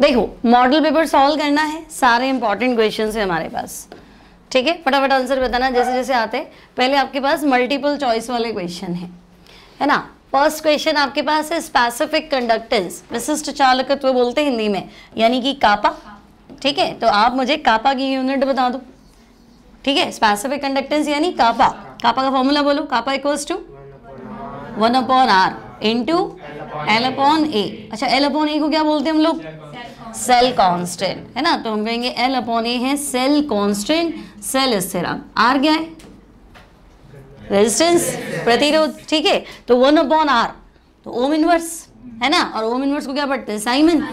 देखो model paper solve करना है सारे इंपॉर्टेंट क्वेश्चन है हमारे पास ठीक है फटाफट आंसर बताना जैसे जैसे आते पहले आपके पास मल्टीपल चॉइस वाले क्वेश्चन है है ना फर्स्ट क्वेश्चन आपके पास है स्पेसिफिक कंडक्टेंस विशिष्ट चालकत्व बोलते हैं हिंदी में यानी कि कापा ठीक है तो आप मुझे कापा की यूनिट बता दो ठीक है स्पेसिफिक कंडक्टेंस यानी कापा कापा का फॉर्मूला बोलो kappa equals to one upon R into L upon A अच्छा एल अपॉन ए को क्या बोलते हैं हम लोग सेल कॉन्स्टेंट है ना तो हम कहेंगे एल अपॉन ए है सेल कॉन्स्टेंट सेल स्थिरांक आर क्या है रेजिस्टेंस प्रतिरोध ठीक है तो वन अपॉन आर तो ओम इनवर्स है ना और ओम इनवर्स को क्या पढ़ते हैं साइमन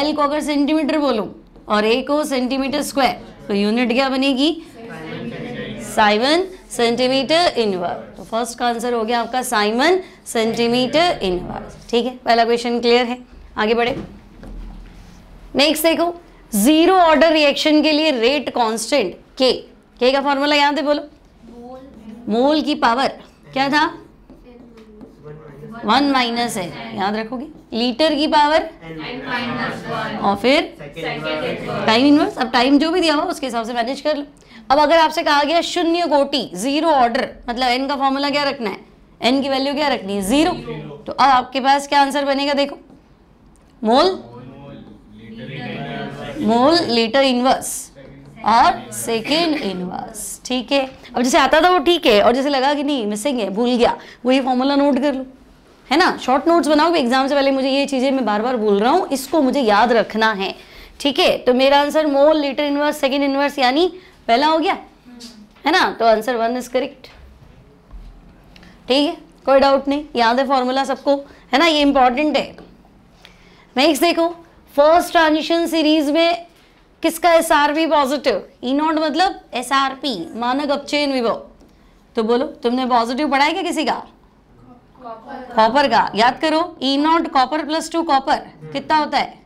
एल को अगर सेंटीमीटर बोलूं और ए को सेंटीमीटर स्क्वायर तो यूनिट क्या बनेगी साइवन सेंटीमीटर इनवर्स तो फर्स्ट का आंसर हो गया आपका साइमन सेंटीमीटर इनवर्स ठीक है पहला क्वेश्चन क्लियर है आगे बढ़े नेक्स्ट देखो जीरो ऑर्डर रिएक्शन के लिए रेट कांस्टेंट के के का फॉर्मूला याद है बोलो मोल की पावर क्या था वन माइनस है याद रखोगे लीटर की पावर और फिर टाइम इनवर्स अब टाइम जो भी दिया हुआ उसके हिसाब से मैनेज कर लो अब अगर आपसे कहा गया शून्य कोटि जीरो ऑर्डर मतलब एन का फॉर्मूला क्या रखना है एन की वैल्यू क्या रखनी है जीरो तो अब आपके पास क्या आंसर बनेगा देखो मोल मोल लीटर इनवर्स और सेकेंड इनवर्स ठीक है अब जैसे आता था वो ठीक है और जैसे लगा कि नहीं मिसिंग है भूल गया वही फॉर्मूला नोट कर लो है ना शॉर्ट नोट्स बनाओ एग्जाम से पहले मुझे ये चीज़ें मैं बार बार बोल रहा हूँ इसको मुझे याद रखना है ठीक है तो मेरा answer mole litre inverse second inverse यानी पहला हो गया है ना तो आंसर वन इज करेक्ट ठीक है कोई डाउट नहीं याद है फॉर्मूला सबको है ना ये इंपॉर्टेंट है नेक्स्ट देखो फर्स्ट ट्रांजिशन सीरीज में किसका S R P positive E naught मतलब एस आर पी मानक अपचेन विभव तो बोलो तुमने पॉजिटिव पढ़ा है क्या किसी का कॉपर का याद करो E naught copper plus two copper कितना होता है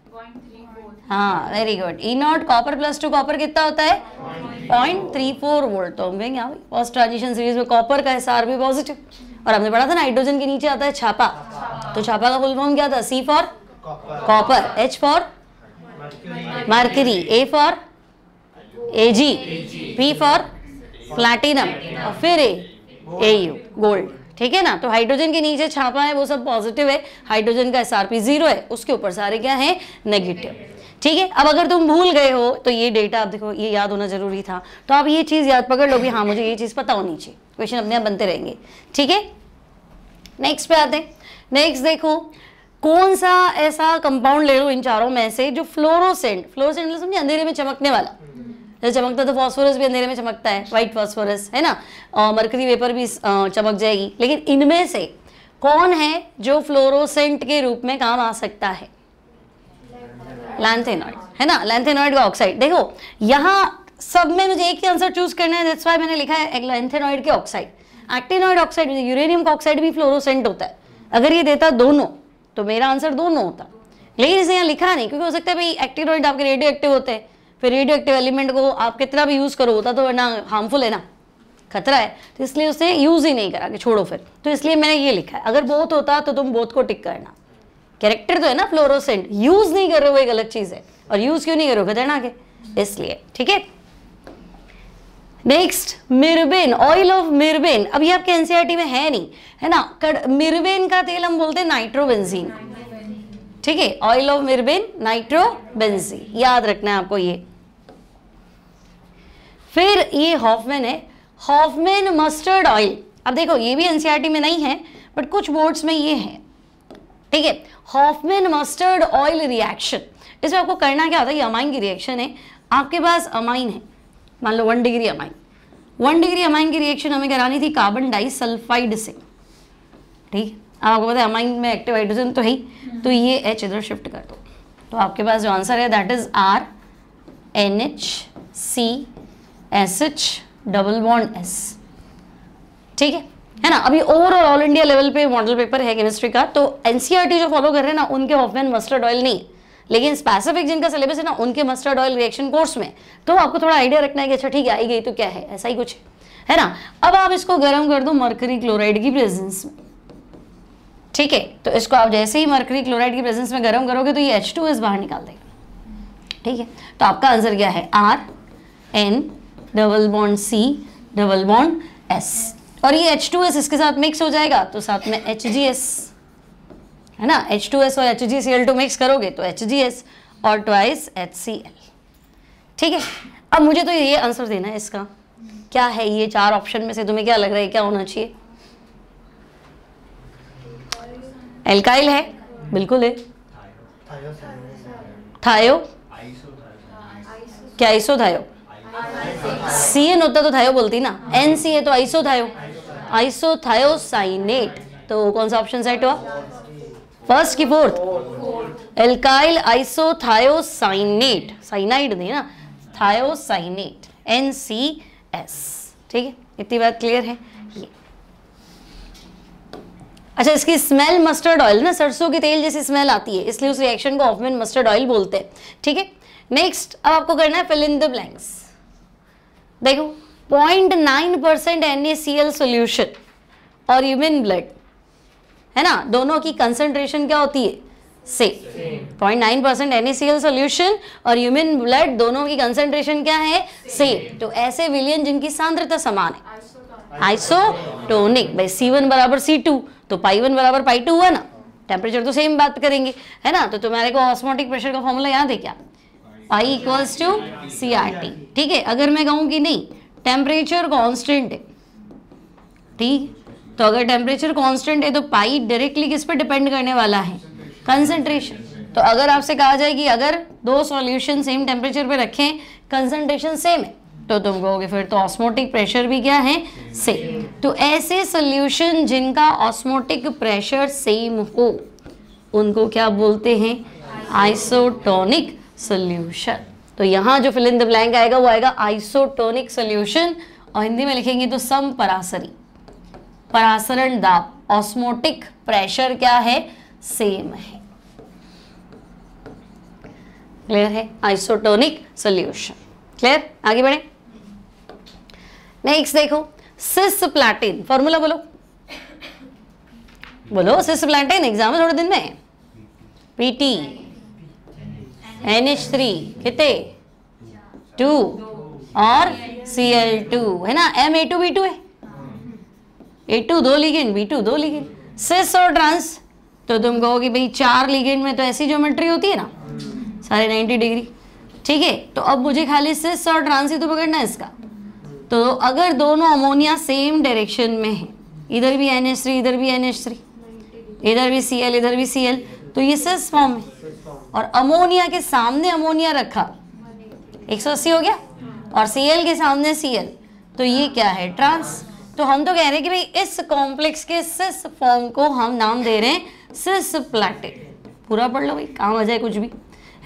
हाँ very good E naught copper plus two copper कितना होता है पॉइंट थ्री फोर वोल्ट तो हम यहाँ फर्स्ट ट्रांजिशन सीरीज में कॉपर का एस आर भी पॉजिटिव और हमने पढ़ा था ना हाइड्रोजन के नीचे आता है छापा तो छापा का फुल फॉर्म क्या था C for copper H for mercury A for A G P for platinum और फिर ए यू गोल्ड ठीक है ना तो हाइड्रोजन के नीचे छापा है वो सब पॉजिटिव है हाइड्रोजन का एस जीरो है उसके ऊपर सारे क्या है नेगेटिव ठीक है अब अगर तुम भूल गए हो तो ये डेटा आप देखो ये याद होना जरूरी था तो आप ये चीज़ याद पकड़ भी हाँ मुझे ये चीज़ पता होनी चाहिए क्वेश्चन अपने आप बनते रहेंगे ठीक है नेक्स्ट पे आते नेक्स्ट देखो कौन सा ऐसा कंपाउंड ले लो इन चारों में से जो फ्लोरोसेंट मतलब फ्लोरोसेंट समझे अंधेरे में चमकने वाला जब चमकता तो फॉस्फोरस भी अंधेरे में चमकता है वाइट फॉस्फोरस है ना और मरकरी वेपर भी चमक जाएगी लेकिन इनमें से कौन है जो फ्लोरोसेंट के रूप में काम आ सकता है लैंथेनॉइड है ना लैंथेनॉइड का ऑक्साइड देखो यहाँ सब में मुझे एक ही आंसर चूज करना है दैट्स वाई मैंने लिखा है लैंथेनॉइड के ऑक्साइड एक्टिनॉइड ऑक्साइड यूरेनियम का ऑक्साइड भी फ्लोरोसेंट होता है अगर ये देता दोनों तो मेरा आंसर दोनों होता लेकिन इसे यहाँ लिखा नहीं क्योंकि हो सकता है भाई एक्टिनॉइड आपके रेडियो एक्टिव होते हैं फिर रेडियो एक्टिव एलिमेंट को आप कितना भी यूज़ करो होता तो वरना हार्मफुल है ना खतरा है तो इसलिए उसे यूज़ ही नहीं करा कि छोड़ो फिर तो इसलिए मैंने ये लिखा है अगर बोथ होता तो तुम बोथ को टिक करना कैरेक्टर तो है ना फ्लोरोसेंट यूज़ नहीं कर रहे हो एक अलग चीज़ है और यूज़ क्यों नहीं कर करो खतरनाक के इसलिए ठीक है next mirbane oil of mirbane अभी आपके एनसीआरटी e में है नहीं है ना मिर्बेन का तेल हम बोलते हैं नाइट्रोबेंजीन ठीक है ऑयल ऑफ मिर्बिन नाइट्रोबेंजी याद रखना है आपको ये फिर ये हॉफमेन है हॉफमेन मस्टर्ड ऑयल अब देखो ये भी एनसीईआरटी में नहीं है बट कुछ बोर्ड्स में ये है ठीक है हॉफमेन मस्टर्ड ऑयल रिएक्शन इसमें आपको करना क्या होता है ये अमाइन की रिएक्शन है आपके पास अमाइन है मान लो one degree amine one degree amine की रिएक्शन हमें करानी थी कार्बन डाइसल्फाइड से ठीक है अब आपको पता है अमाइन में एक्टिव हाइड्रोजन तो है हम्म। तो ये एच इधर शिफ्ट कर दो तो आपके पास जो आंसर है that is R N H C S H double bond S ठीक है है ना अभी ओवरऑल ऑल इंडिया लेवल पे मॉडल पेपर है केमिस्ट्री का तो एनसीईआरटी e जो फॉलो कर रहे हैं ना उनके ऑफमैन मस्टर्ड ऑयल नहीं लेकिन स्पेसिफिक जिनका सिलेबस है ना उनके मस्टर्ड ऑयल रिएक्शन कोर्स में तो आपको थोड़ा आइडिया रखना है कि अच्छा ठीक है आई गई तो क्या है ऐसा ही कुछ है है ना अब आप इसको गर्म कर दो मर्करी क्लोराइड की प्रेजेंस में ठीक है तो इसको आप जैसे ही मर्करी क्लोराइड की प्रेजेंस में गर्म करोगे तो ये एच टू एस बाहर निकाल देगा ठीक है तो आपका आंसर क्या है R N double bond C double bond S और ये एच टू एस इसके साथ मिक्स हो जाएगा तो साथ में एच जी एस है ना एच टू एस और H G C L two mix करोगे तो एच जी एस और ट्वाइस एच सी एल ठीक है अब मुझे तो ये आंसर देना है इसका क्या है ये चार ऑप्शन में से तुम्हें क्या लग रहा है क्या होना चाहिए एल्काइल है बिल्कुल है थायो क्या आइसो थायो सी एन होता तो थायो बोलती ना एन सी है तो आइसो थायो आइसो थायो साइनेट तो कौन सा ऑप्शन सेट हुआ फर्स्ट की fourth alkyl isothiocyanate cyanide नहीं ना थायो साइनेट एन सी एस ठीक है इतनी बात क्लियर है ये अच्छा इसकी स्मेल मस्टर्ड ऑयल ना सरसों के तेल जैसी स्मेल आती है इसलिए उस रिएक्शन को ऑफमेन मस्टर्ड ऑयल बोलते हैं ठीक है नेक्स्ट अब आपको करना है फिलिंद ब्लैंक्स देखो point nine percent N A C L solution और ह्यूमन ब्लड है ना दोनों की कंसेंट्रेशन क्या होती है से point nine percent N A C L solution और ह्यूमन ब्लड दोनों की कंसेंट्रेशन क्या है से तो ऐसे विलियन जिनकी सांद्रता समान है आइसोटोनिक भाई सी वन बराबर सी टू तो पाई वन बराबर पाई टू हुआ ना टेम्परेचर तो सेम बात करेंगे है ना तो तुम्हारे को ऑस्मोटिक प्रेशर का फॉर्मूला याद है क्या pi equals to C R T ठीक है अगर मैं कहूँ कि नहीं टेम्परेचर कॉन्स्टेंट है ठीक तो अगर टेम्परेचर कॉन्स्टेंट है तो पाई डायरेक्टली किस पर डिपेंड करने वाला है कंसंट्रेशन तो अगर आपसे कहा जाए कि अगर दो सॉल्यूशन सेम टेम्परेचर पे रखें कंसंट्रेशन सेम है तो तुम कहोगे फिर तो ऑस्मोटिक प्रेशर भी क्या है सेम तो ऐसे सोल्यूशन जिनका ऑस्मोटिक प्रेशर सेम हो उनको क्या बोलते हैं आइसोटोनिक सोल्यूशन तो यहाँ जो फिल इन द ब्लैंक आएगा वो आएगा आइसोटोनिक सोल्यूशन और हिंदी में लिखेंगे तो सम परासरी परासरण दाब ऑस्मोटिक प्रेशर क्या है सेम है क्लियर है आइसोटोनिक सोल्यूशन क्लियर आगे बढ़े नेक्स्ट देखो सिस प्लाटिन फॉर्मूला बोलो बोलो सिस प्लाटिन एग्जाम है थोड़े दिन में पीटी एन एच थ्री कितने टू और सी एल टू है ना M A two B two है ए टू दो लिगेन बी टू दो लिगेन सिस और ट्रांस तो तुम कहो कि भाई चार लिगेन में तो ऐसी ज्योमेट्री होती है ना सारे 90 डिग्री ठीक है तो अब मुझे खाली सिस और ट्रांस ही तो पकड़ना है इसका तो अगर दोनों अमोनिया सेम डायरेक्शन में है इधर भी एन थ्री इधर भी एन इधर भी सी इधर भी सी तो ये सिस फॉर्म है और अमोनिया के सामने अमोनिया रखा 180 हो गया और सी एल के सामने सी एल तो ये क्या है ट्रांस तो हम तो कह रहे हैं कि भाई इस कॉम्प्लेक्स के सिस फॉर्म को हम नाम दे रहे हैं सिस प्लाटिन पूरा पढ़ लो भाई काम आ जाए कुछ भी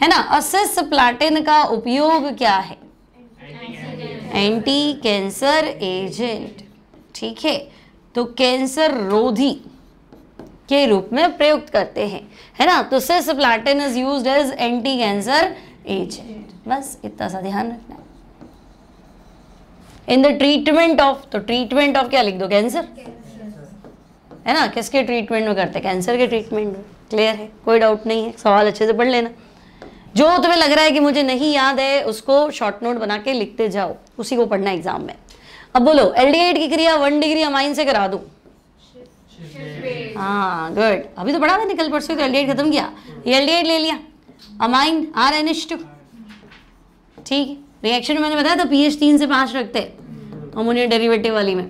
है ना और सिस प्लाटिन का उपयोग क्या है एंटी कैंसर एजेंट ठीक है तो कैंसर रोधी के रूप में प्रयुक्त करते हैं है ना तो cisplatin is use as anti cancer agent बस इतना सा ध्यान रखना इन द ट्रीटमेंट ऑफ तो ट्रीटमेंट ऑफ क्या लिख दो कैंसर है ना किसके ट्रीटमेंट में करते कैंसर के ट्रीटमेंट में क्लियर है कोई डाउट नहीं है सवाल अच्छे से पढ़ लेना जो तुम्हें लग रहा है कि मुझे नहीं याद है उसको शॉर्ट नोट बना के लिखते जाओ उसी को पढ़ना एग्जाम में अब बोलो एल की क्रिया वन डिग्री अमाइन से करा दू हाँ गुड अभी तो पढ़ा था कल परसों तो एल खत्म किया ये एल ले लिया amine R N H two ठीक रिएक्शन में मैंने बताया था पी एच तीन से पांच रखते अमोनियम डेरिवेटिव वाली में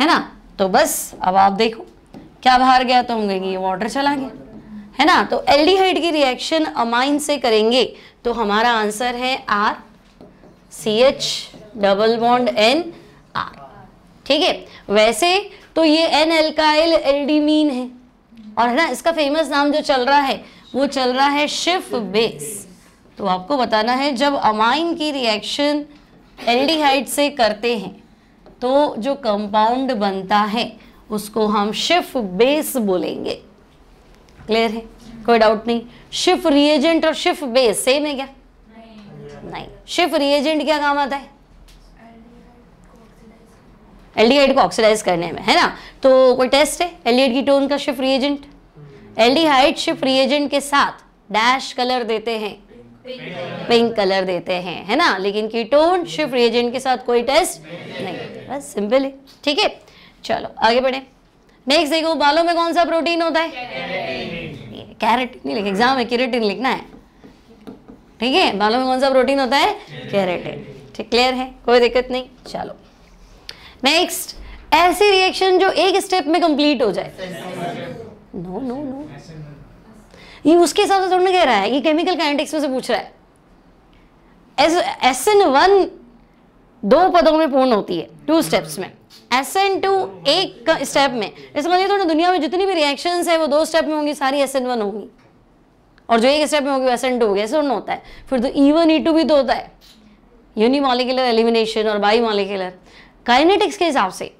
है ना तो बस अब आप देखो क्या बाहर गया तो हम कहेंगे ये वाटर चला गया है ना तो एल्डिहाइड की रिएक्शन अमाइन से करेंगे तो हमारा आंसर है R C H double bond N R ठीक है वैसे तो ये एन एल्काइल एल्डीमीन है और है ना इसका फेमस नाम जो चल रहा है वो चल रहा है शिफ बेस तो आपको बताना है जब अमाइन की रिएक्शन एल्डिहाइड से करते हैं तो जो कंपाउंड बनता है उसको हम शिफ बेस बोलेंगे क्लियर है कोई डाउट नहीं शिफ रिएजेंट और शिफ बेस सेम है क्या नहीं, नहीं। शिफ रिएजेंट क्या काम आता है एल्डिहाइड को ऑक्सीडाइज करने में है ना तो कोई टेस्ट है एल्डिहाइड की टोन का shift reagent aldehyde shift reagent के साथ डैश कलर देते हैं पिंक कलर देते हैं है ना लेकिन कीटोन शिफ्ट रिएजेंट के साथ कोई टेस्ट नहीं बस सिंपल है ठीक है चलो आगे बढ़े नेक्स्ट देखो बालों में कौन सा प्रोटीन होता है कैरेटिन नहीं लिखा एग्जाम में कैरेटिन लिखना है ठीक है बालों में कौन सा प्रोटीन होता है कैरेटिन ठीक क्लियर है कोई दिक्कत नहीं चलो नेक्स्ट ऐसी रिएक्शन जो एक स्टेप में कंप्लीट हो जाए नो नो नो ये उसके हिसाब से थोड़ा कह रहा है ये केमिकल काइनेटिक्स में से पूछ रहा है एस एस एन वन दो पदों में पूर्ण होती है टू स्टेप्स में एस एन टू एक स्टेप में इसका मतलब थोड़ा दुनिया में जितनी भी रिएक्शंस है वो दो स्टेप में होंगी सारी एस एन वन होंगी और जो एक स्टेप में होगी वो एस एन टू होगी ऐसे थोड़ा होता है फिर तो ई वन ई टू भी तो होता है यूनिमॉलिकुलर एलिमिनेशन और बाई मॉलिकुलर काइनेटिक्स के हिसाब से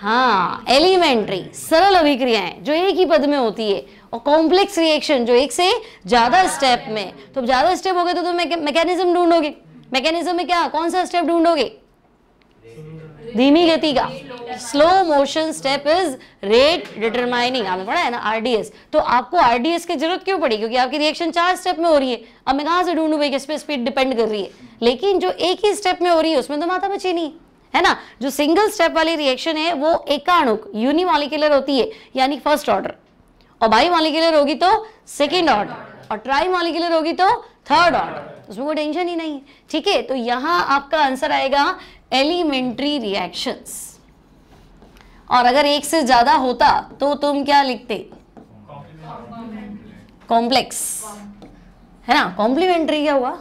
हाँ एलिमेंट्री सरल अभिक्रियाएं जो एक ही पद में होती है और कॉम्प्लेक्स रिएक्शन जो एक से ज़्यादा स्टेप हाँ, हाँ। में तो ज़्यादा स्टेप हो गए तो तुम मैकेनिज्म ढूंढोगे मैकेनिज्म में क्या कौन सा स्टेप ढूंढोगे धीमी गति का slow motion step is rate determining आपने पढ़ा है ना आरडीएस तो आपको आरडीएस की जरूरत क्यों पड़ी क्योंकि आपकी रिएक्शन चार स्टेप में हो रही है अब मैं कहां से ढूंढूँ भाई किस पे स्पीड डिपेंड कर रही है लेकिन जो एक ही स्टेप में हो रही है उसमें तो माता बची नहीं है ना जो सिंगल स्टेप वाली रिएक्शन है वो एकाणुक यूनिमोलिकुलर होती है यानी फर्स्ट ऑर्डर और बाई मॉलिकुलर होगी तो सेकेंड ऑर्डर और ट्राई मॉलिकुलर होगी तो थर्ड ऑर्डर उसमें कोई टेंशन ही नहीं है ठीक है तो यहां आपका आंसर आएगा एलिमेंट्री रिएक्शन और अगर एक से ज्यादा होता तो तुम क्या लिखते कॉम्प्लेक्स है ना कॉम्प्लीमेंट्री क्या हुआ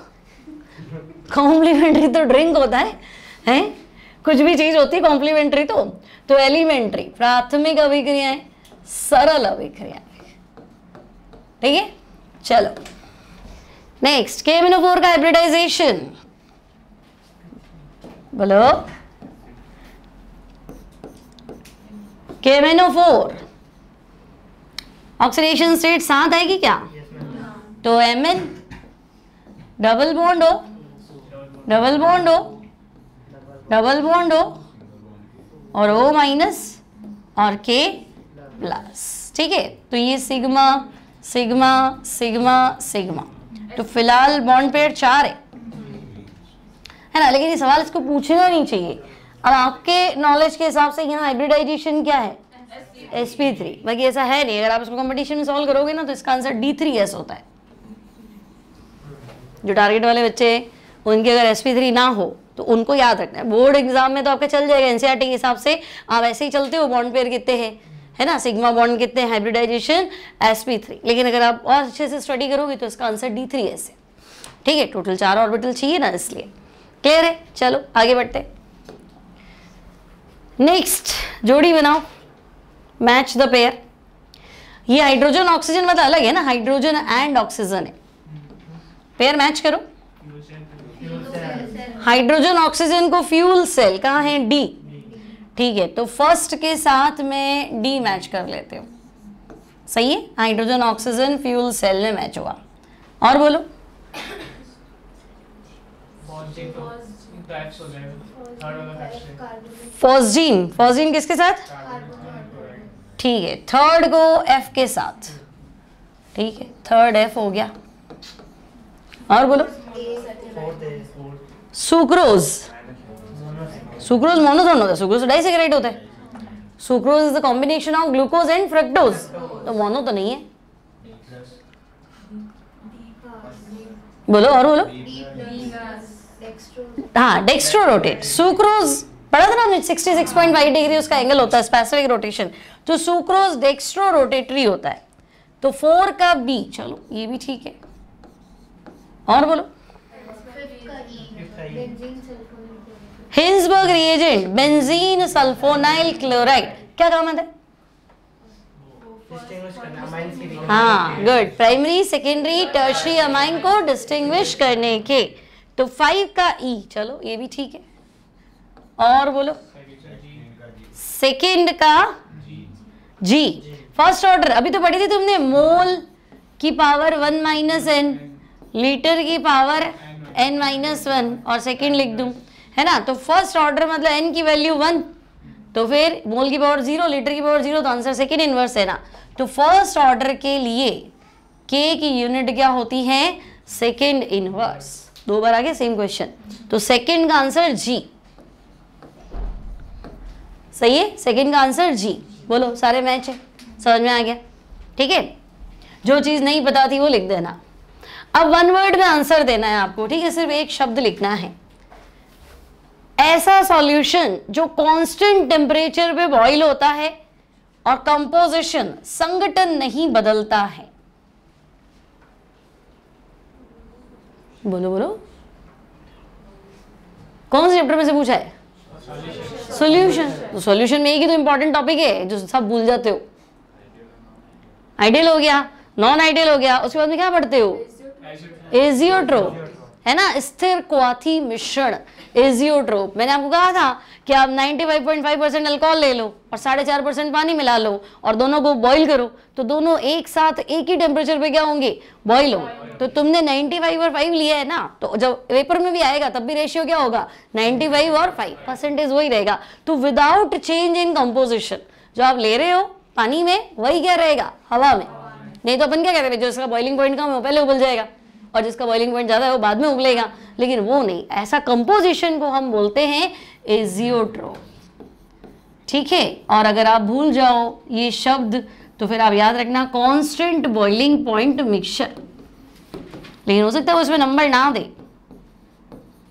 कॉम्प्लीमेंट्री तो ड्रिंक होता है हैं कुछ भी चीज होती है कॉम्प्लीमेंट्री तो तो एलिमेंट्री प्राथमिक अभिक्रियाएं सरल अभिक्रियाएं ठीक है चलो नेक्स्ट फोर का हाइब्रिडाइजेशन बोलो फोर ऑक्सीडेशन स्टेट साथ आएगी क्या तो एम एन डबल बॉन्ड हो डबल बॉन्ड हो डबल बॉन्ड हो और ओ माइनस और के प्लस ठीक है तो ये सिग्मा सिग्मा सिग्मा सिग्मा तो फिलहाल बॉन्ड पेयर चार है है ना लेकिन ये सवाल इसको पूछना नहीं चाहिए अब आपके नॉलेज के हिसाब से यहाँ हाइब्रिडाइजेशन क्या है एस पी थ्री बाकी ऐसा है नहीं अगर आप इसको कंपटीशन में सॉल्व करोगे ना तो इसका आंसर डी थ्री एस होता है जो टारगेट वाले बच्चे उनके अगर एस पी थ्री ना हो तो उनको याद रखना है बोर्ड एग्जाम में तो आपका चल जाएगा एनसीआर e के हिसाब से आप ऐसे ही चलते हो बॉन्ड पेयर कितने हैं है ना सिग्मा बॉन्ड कितने हाइब्रिडाइजेशन एस पी थ्री लेकिन अगर आप और अच्छे से स्टडी करोगे तो इसका आंसर डी थ्री ऐसे ठीक है टोटल चार ऑर्बिटल चाहिए ना इसलिए क्लियर है चलो आगे बढ़ते नेक्स्ट जोड़ी बनाओ मैच द पेयर ये हाइड्रोजन ऑक्सीजन मतलब अलग है ना हाइड्रोजन एंड ऑक्सीजन है पेयर मैच करो हाइड्रोजन ऑक्सीजन को फ्यूल सेल कहा है डी ठीक है तो फर्स्ट के साथ में डी मैच कर लेते हूँ सही है हाइड्रोजन ऑक्सीजन फ्यूल सेल में मैच हुआ और बोलो फॉस्जीन फोजिन किसके साथ ठीक है थर्ड को एफ के साथ ठीक है थर्ड एफ हो गया और बोलो सुक्रोज सुक्रोज मोनोथोन होता है सुक्रोज डाई सिगरेट होता है sucrose is the combination of glucose and fructose तो मोनो तो नहीं है बोलो और बोलो हाँ डेक्स्ट्रो रोटेट सुक्रोज पढ़ा था ना हमने फाइव डिग्री उसका एंगल होता है स्पेसिफिक रोटेशन तो सुक्रोज डेक्स्ट्रो रोटेटरी होता है तो फोर का बी चलो ये भी ठीक है और बोलो Hinsberg reagent benzene sulphonyl chloride क्या काम आता है हाँ good primary secondary tertiary amine को डिस्टिंग्विश करने के तो फाइव का ई e, चलो ये भी ठीक है और बोलो सेकेंड का जी फर्स्ट ऑर्डर अभी तो पढ़ी थी तुमने मोल की power one minus N litre की पावर एन माइनस वन और सेकेंड लिख दूँ है ना तो फर्स्ट ऑर्डर मतलब एन की वैल्यू वन तो फिर मोल की पावर जीरो लीटर की पावर जीरो तो आंसर सेकेंड इन्वर्स है ना तो फर्स्ट ऑर्डर के लिए के की यूनिट क्या होती है सेकेंड इन्वर्स दो बार आगे सेम क्वेश्चन तो सेकेंड का आंसर जी सही है सेकेंड का आंसर जी बोलो सारे मैच है समझ में आ गया ठीक है जो चीज़ नहीं पता थी वो लिख देना अब वन वर्ड में आंसर देना है आपको ठीक है सिर्फ एक शब्द लिखना है ऐसा सॉल्यूशन जो कांस्टेंट टेम्परेचर पे बॉईल होता है और कंपोजिशन संगठन नहीं बदलता है बोलो बोलो कौन से चैप्टर में से पूछा है सॉल्यूशन सॉल्यूशन तो में एक ही तो इंपॉर्टेंट टॉपिक है जो सब भूल जाते हो आइडियल हो गया नॉन आइडियल हो गया उसके बाद में क्या पढ़ते हो एजियोट्रोप है ना स्थिर क्वाथी मिश्रण एजियोट्रोप मैंने आपको कहा था कि आप 95.5 परसेंट अल्कोहल ले लो और साढ़े चार परसेंट पानी मिला लो और दोनों को बॉईल करो तो दोनों एक साथ एक ही टेम्परेचर पे क्या होंगे बॉईल हो तो तुमने 95 और 5 लिया है ना तो जब वेपर में भी आएगा तब भी रेशियो क्या होगा 95 और 5 परसेंटेज वही रहेगा तो विदाउट चेंज इन कंपोजिशन जो आप ले रहे हो पानी में वही क्या रहेगा हवा में नहीं तो अपन क्या कहते हैं जो इसका बॉइलिंग पॉइंट कम हो पहले उबल जाएगा और जिसका बॉइलिंग पॉइंट ज़्यादा है वो बाद में उगलेगा लेकिन वो नहीं ऐसा कंपोजिशन को हम बोलते हैं एजियोट्रो ठीक है और अगर आप भूल जाओ ये शब्द तो फिर आप याद रखना कॉन्स्टेंट बॉइलिंग पॉइंट मिक्सचर लेकिन हो सकता है उसमें नंबर ना दे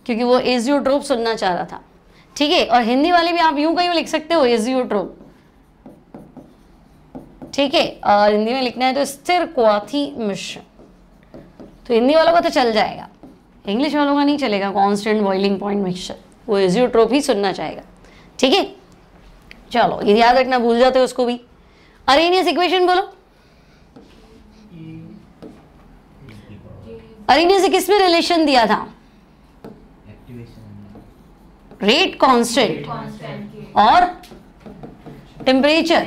क्योंकि वो एजियोट्रोप सुनना चाह रहा था ठीक है और हिंदी वाले भी आप यूं कहीं लिख सकते हो एजियोट्रोप ठीक है और हिंदी में लिखना है तो स्थिर क्वाथी मिश्र तो हिंदी वालों का तो चल जाएगा इंग्लिश वालों का नहीं चलेगा कॉन्स्टेंट बॉइलिंग पॉइंट मिक्सचर वो एजियोट्रोप ही सुनना चाहेगा ठीक है चलो ये याद रखना भूल जाते हो उसको भी अरेनियस इक्वेशन बोलो अरेनियस से किस में रिलेशन दिया था रेट कांस्टेंट और टेम्परेचर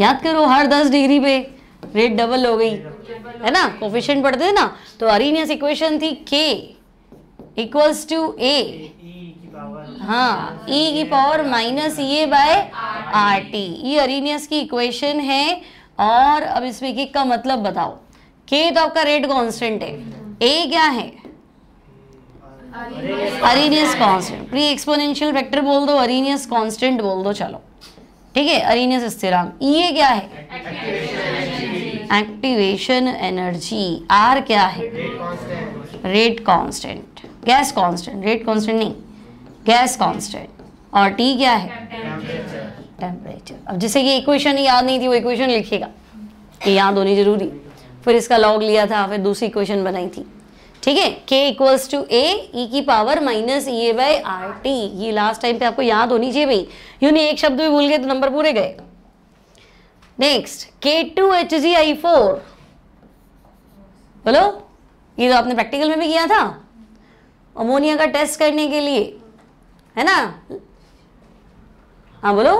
याद करो हर 10 डिग्री पे रेट डबल हो गई है ना कोफिशियंट पढ़ते थे ना तो अरिनियस इक्वेशन थी के इक्वल्स टू ए हाँ ई e की power minus A by R T ये अरिनियस की इक्वेशन है और अब इसमें के का मतलब बताओ के तो आपका रेट कांस्टेंट है ए क्या है Arrhenius constant pre exponential factor बोल दो अरिनियस कांस्टेंट बोल दो चलो ठीक है अरिनियस स्थिरांक ये e क्या है एक्टिवेशन एनर्जी आर क्या है rate constant gas constant rate constant नहीं गैस कांस्टेंट और टी क्या है टेम्परेचर अब जैसे ये इक्वेशन याद नहीं थी वो इक्वेशन लिखिएगा कि याद होनी जरूरी फिर इसका लॉग लिया था फिर दूसरी इक्वेशन बनाई थी ठीक है के इक्वल्स टू ए की power minus E A by R T ये लास्ट टाइम पे आपको याद होनी चाहिए भाई यूँ एक शब्द भी भूल गए तो नंबर पूरे गए next K two H G I four बोलो ये तो आपने प्रैक्टिकल में भी किया था अमोनिया का टेस्ट करने के लिए है ना हाँ बोलो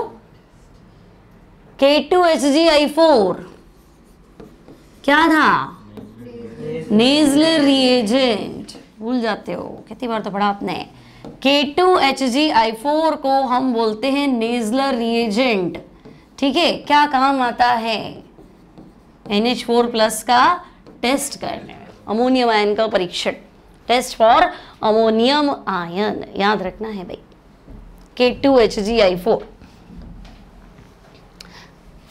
K two H G I four क्या था नेजलर रिएजेंट भूल जाते हो कितनी बार तो पढ़ा आपने K two H G I four को हम बोलते हैं नेजलर रिएजेंट ठीक है क्या काम आता है एन एच फोर प्लस का टेस्ट करने में अमोनियम आयन का परीक्षण टेस्ट फॉर अमोनियम आयन याद रखना है भाई K two H G I four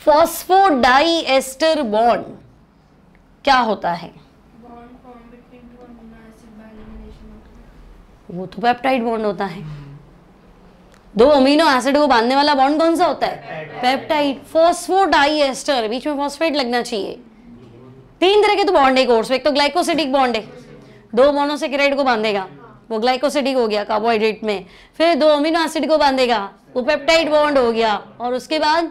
phosphodiester bond क्या होता है वो तो पेप्टाइड बॉन्ड होता है दो अमीनो एसिड को बांधने वाला बॉन्ड कौन सा होता है पेप्टाइड फॉस्फोडाइएस्टर बीच में फॉस्फेट लगना चाहिए तीन तरह के तो बॉन्ड है कोर्स एक तो ग्लाइकोसिडिक बॉन्ड है दो मोनोसेक्राइड को बांधेगा वो ग्लाइकोसिडिक हो गया कार्बोहाइड्रेट में फिर दो अमीनो एसिड को बांधेगा वो पेप्टाइड बॉन्ड हो गया और उसके बाद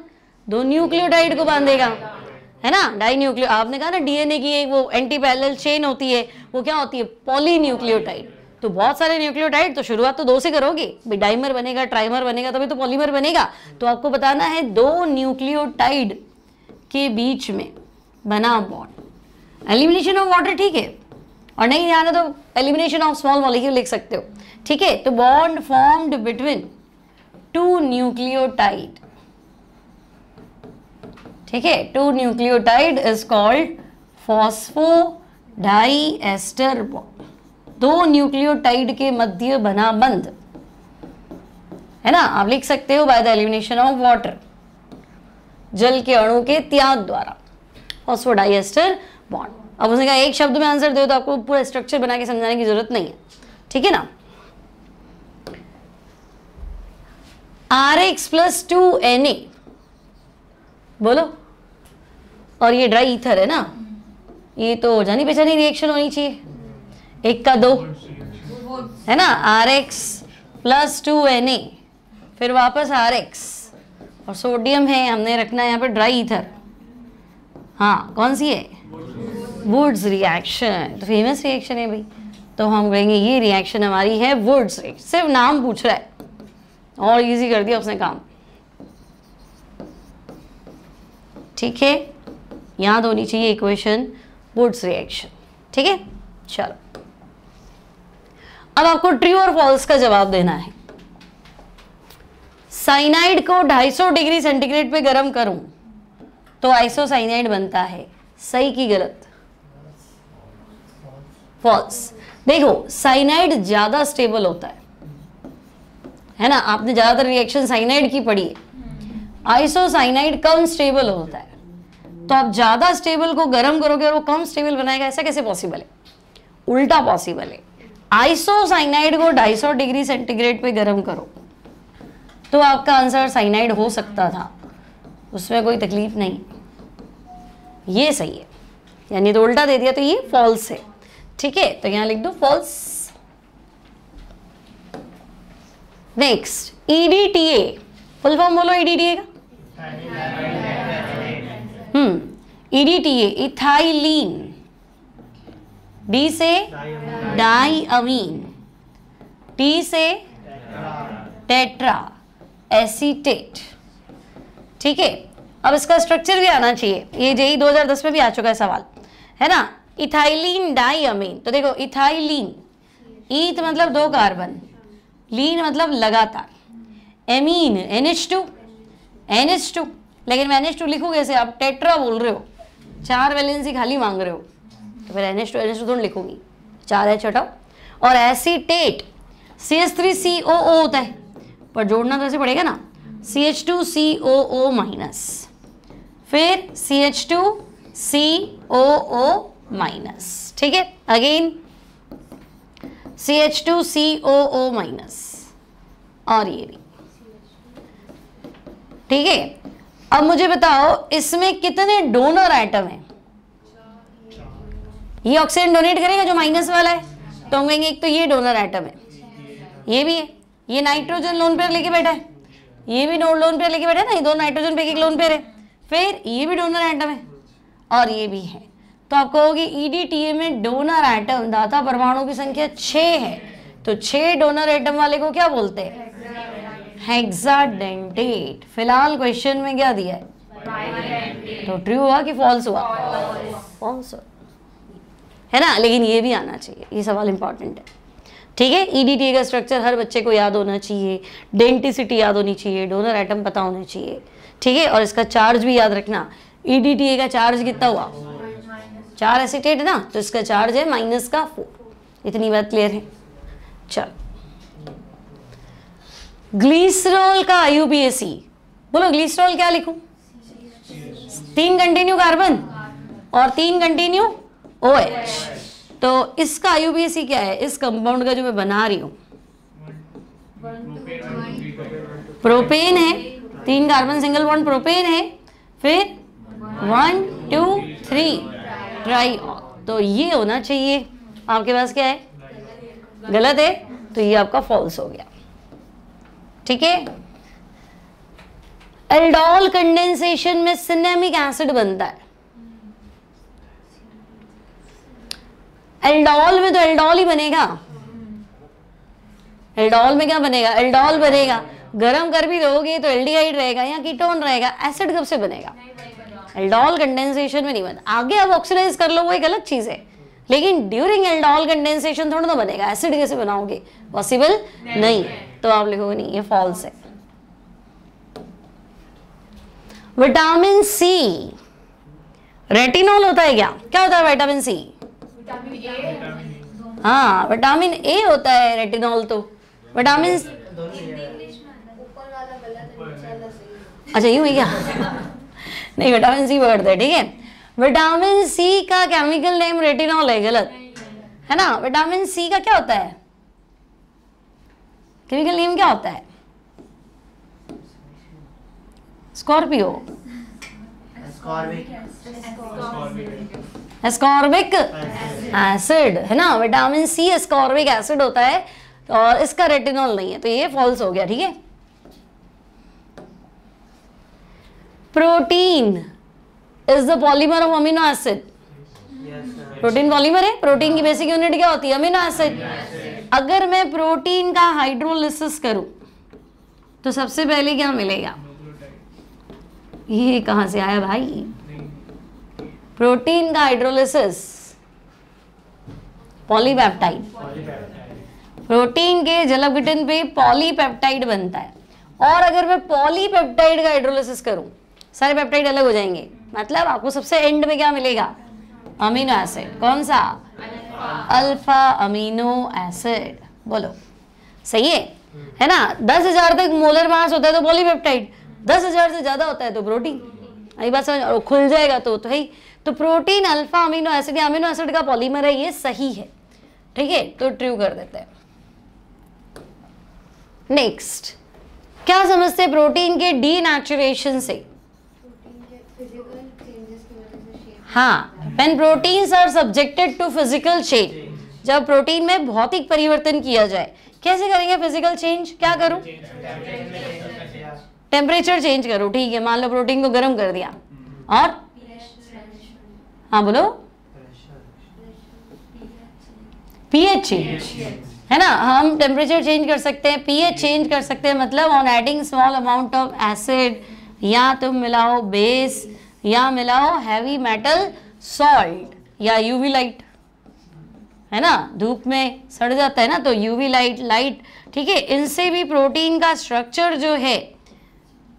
दो न्यूक्लियोटाइड को बांधेगा है ना डाई न्यूक्लियो आपने कहा ना डीएनए की एक वो एंटी पैरेलल चेन होती है वो क्या होती है पॉली न्यूक्लियोटाइड तो बहुत सारे न्यूक्लियोटाइड तो शुरुआत तो दो से करोगे भाई डाइमर बनेगा ट्राइमर बनेगा तभी तो पॉलीमर बनेगा तो आपको बताना है दो न्यूक्लियोटाइड के बीच में बना बॉन्ड एलिमिनेशन ऑफ वाटर ठीक है और नहीं ध्यान तो एलिमिनेशन ऑफ स्मॉल मॉलिक्यूल लिख सकते हो ठीक है तो bond formed between two nucleotide ठीक है two nucleotide is called phosphodiester bond दो न्यूक्लियोटाइड के मध्य बना बंद है ना आप लिख सकते हो by the elimination of water जल के अणु के त्याग द्वारा फॉस्फोडाइस्टर बॉन्ड अब उसने कहा एक शब्द में आंसर दे तो आपको पूरा स्ट्रक्चर बना के समझाने की जरूरत नहीं है ठीक है ना R X plus two N A बोलो और ये ड्राई ईथर है ना ये तो जानी पहचानी रिएक्शन होनी चाहिए एक का दो है ना R X plus two N A फिर वापस आर एक्स और सोडियम है हमने रखना है यहाँ पे ड्राई ईथर हाँ कौन सी है वुड्स रिएक्शन तो फेमस रिएक्शन है भाई तो हम कहेंगे ये रिएक्शन हमारी है वुड्स सिर्फ नाम पूछ रहा है और इजी कर दिया उसने काम ठीक है याद होनी चाहिए इक्वेशन वुड्स रिएक्शन ठीक है चलो अब आपको ट्रू और फॉल्स का जवाब देना है साइनाइड को 250 डिग्री सेंटीग्रेड पे गर्म करूं तो आइसोसाइनाइड बनता है सही की गलत फॉल्स देखो साइनाइड ज्यादा स्टेबल होता है है ना आपने ज्यादातर रिएक्शन साइनाइड की पढ़ी है आइसोसाइनाइड कम स्टेबल होता है तो आप ज्यादा स्टेबल को गर्म करोगे और वो कम स्टेबल बनाएगा ऐसा कैसे पॉसिबल है उल्टा पॉसिबल है आइसोसाइनाइड को 250 डिग्री सेंटीग्रेड पे गर्म करो तो आपका आंसर साइनाइड हो सकता था उसमें कोई तकलीफ नहीं ये सही है यानी तो उल्टा दे दिया तो ये फॉल्स है ठीक है तो यहां लिख दो false next EDTA full form बोलो ईडीटीए e का hmm EDTA e ethylene D से डाई अमीन टी से टेट्रा एसीटेट ठीक है अब इसका स्ट्रक्चर भी आना चाहिए ये जेई 2010 में भी आ चुका है सवाल है ना इथाइलीन डाई अमीन तो देखो इथाइलीन ईथ e तो मतलब दो कार्बन लीन मतलब लगातार amine N H two N H two लेकिन मैं एन एच टू लिखू कैसे आप टेट्रा बोल रहे हो चार वैलेंसी खाली मांग रहे हो तो फिर N H two N H two दोनों लिखूंगी चार एच हटाओ और acetate C H three C O O होता है पर जोड़ना तो ऐसे पड़ेगा ना C H two C O O minus फिर C H two C O O minus ठीक है again C H two C O O minus और ये भी ठीक है अब मुझे बताओ इसमें कितने डोनर आइटम हैं ये ऑक्सीजन डोनेट करेगा जो माइनस वाला है तो हम कहेंगे एक तो ये डोनर आइटम है ये भी है ये नाइट्रोजन लोन पेयर लेके बैठा है ये भी लोन पेयर लेके बैठा है ना ये दो नाइट्रोजन पे एक लोन पेयर है फिर ये भी डोनर आइटम है और ये भी है तो आप कहोगे ईडीटीए e में डोनर आइटम दाता परमाणु की संख्या छः है तो छः डोनर आइटम वाले को क्या बोलते हैं हेक्साडेंटेट फिलहाल क्वेश्चन में क्या दिया है तो ट्रू हुआ कि फॉल्स हुआ फॉल्स हुआ है ना लेकिन ये भी आना चाहिए ये सवाल इंपॉर्टेंट है ठीक है ईडीटीए e का स्ट्रक्चर हर बच्चे को याद होना चाहिए डेंटिसिटी याद होनी चाहिए डोनर आइटम पता होना चाहिए ठीक है और इसका चार्ज भी याद रखना ई e का चार्ज कितना हुआ चार एसिटेट ना तो इसका चार्ज है माइनस का फोर इतनी बात क्लियर है चल ग्लीसरोल का आईयूपीएसी बोलो ग्लीसरोल क्या लिखूं तीन कंटिन्यू कार्बन और तीन कंटिन्यू ओ एच तो इसका आयु क्या है इस कंपाउंड का जो मैं बना रही हूं प्रोपेन है तीन कार्बन सिंगल बॉन्ड प्रोपेन है फिर वन टू थ्री ट्राई तो ये होना चाहिए आपके पास क्या है गलत है तो ये आपका फॉल्स हो गया ठीक है एल्डोल कंडेंसेशन में सिनेमिक एसिड बनता है एल्डोल में तो एल्डोल ही बनेगा एल्डोल में क्या बनेगा एल्डोल बनेगा गर्म कर भी दोगे तो एल्डिहाइड रहेगा या कीटोन रहेगा एसिड कब से बनेगा एल्डोल कंडेंसेशन में नहीं बनता आगे आप ऑक्सीडाइज कर लो वो एक अलग चीज़ है लेकिन ड्यूरिंग एल्डोल कंडेंसेशन थोड़ा ना बनेगा एसिड कैसे बनाओगे पॉसिबल नहीं, नहीं तो आप लिखोगे नहीं ये फॉल्स है विटामिन सी रेटिनॉल होता है क्या क्या होता है विटामिन सी हाँ विटामिन ए होता है रेटिनॉल तो विटामिन अच्छा यूँ ही क्या नहीं विटामिन सी पकड़ते हैं ठीक है विटामिन सी का केमिकल नेम रेटिनॉल है गलत है ना विटामिन सी का क्या होता है केमिकल नेम क्या होता है स्कॉर्पियो एस्कॉर्बिक एसिड है ना विटामिन सी एस्कॉर्बिक एसिड होता है और इसका रेटिनॉल नहीं है तो ये फॉल्स हो गया ठीक है protein is the polymer of amino acid protein polymer है प्रोटीन की बेसिक यूनिट क्या होती है अमीनो एसिड अगर मैं प्रोटीन का हाइड्रोलिसिस करूं तो सबसे पहले क्या मिलेगा ये कहां से आया भाई प्रोटीन का हाइड्रोलिसिस पॉलीपेप्टाइड प्रोटीन के जलविघटन पे पॉलीपेप्टाइड बनता है और अगर मैं पॉलीपेप्टाइड का हाइड्रोलिसिस करूं सारे पेप्टाइड अलग हो जाएंगे मतलब आपको सबसे एंड में क्या मिलेगा अमीनो एसिड कौन सा अल्फा अमीनो एसिड बोलो सही है है ना दस हजार तक मोलर मास होता है तो पॉलीपेप्टाइड दस हजार से ज्यादा होता है तो प्रोटीन यही बात समझ खुल जाएगा तो, तो है तो प्रोटीन अल्फा अमीनो एसिड या अमीनो एसिड का पॉलीमर है ये सही है ठीक है तो ट्रू कर देते हैं नेक्स्ट क्या समझते हैं प्रोटीन के डी नेचुरेशन से हाँ when proteins are subjected to physical change जब प्रोटीन में भौतिक परिवर्तन किया जाए कैसे करेंगे फिजिकल चेंज क्या करूं टेम्परेचर चेंज करो ठीक है मान लो प्रोटीन को गर्म कर दिया और हाँ बोलो पीएच चेंज है ना हम टेम्परेचर चेंज कर सकते हैं पीएच चेंज कर सकते हैं मतलब on adding small amount of acid या तुम मिलाओ बेस या मिलाओ हैवी मेटल सॉल्ट या यूवी लाइट है ना धूप में सड़ जाता है ना तो यूवी लाइट लाइट ठीक है इनसे भी प्रोटीन का स्ट्रक्चर जो है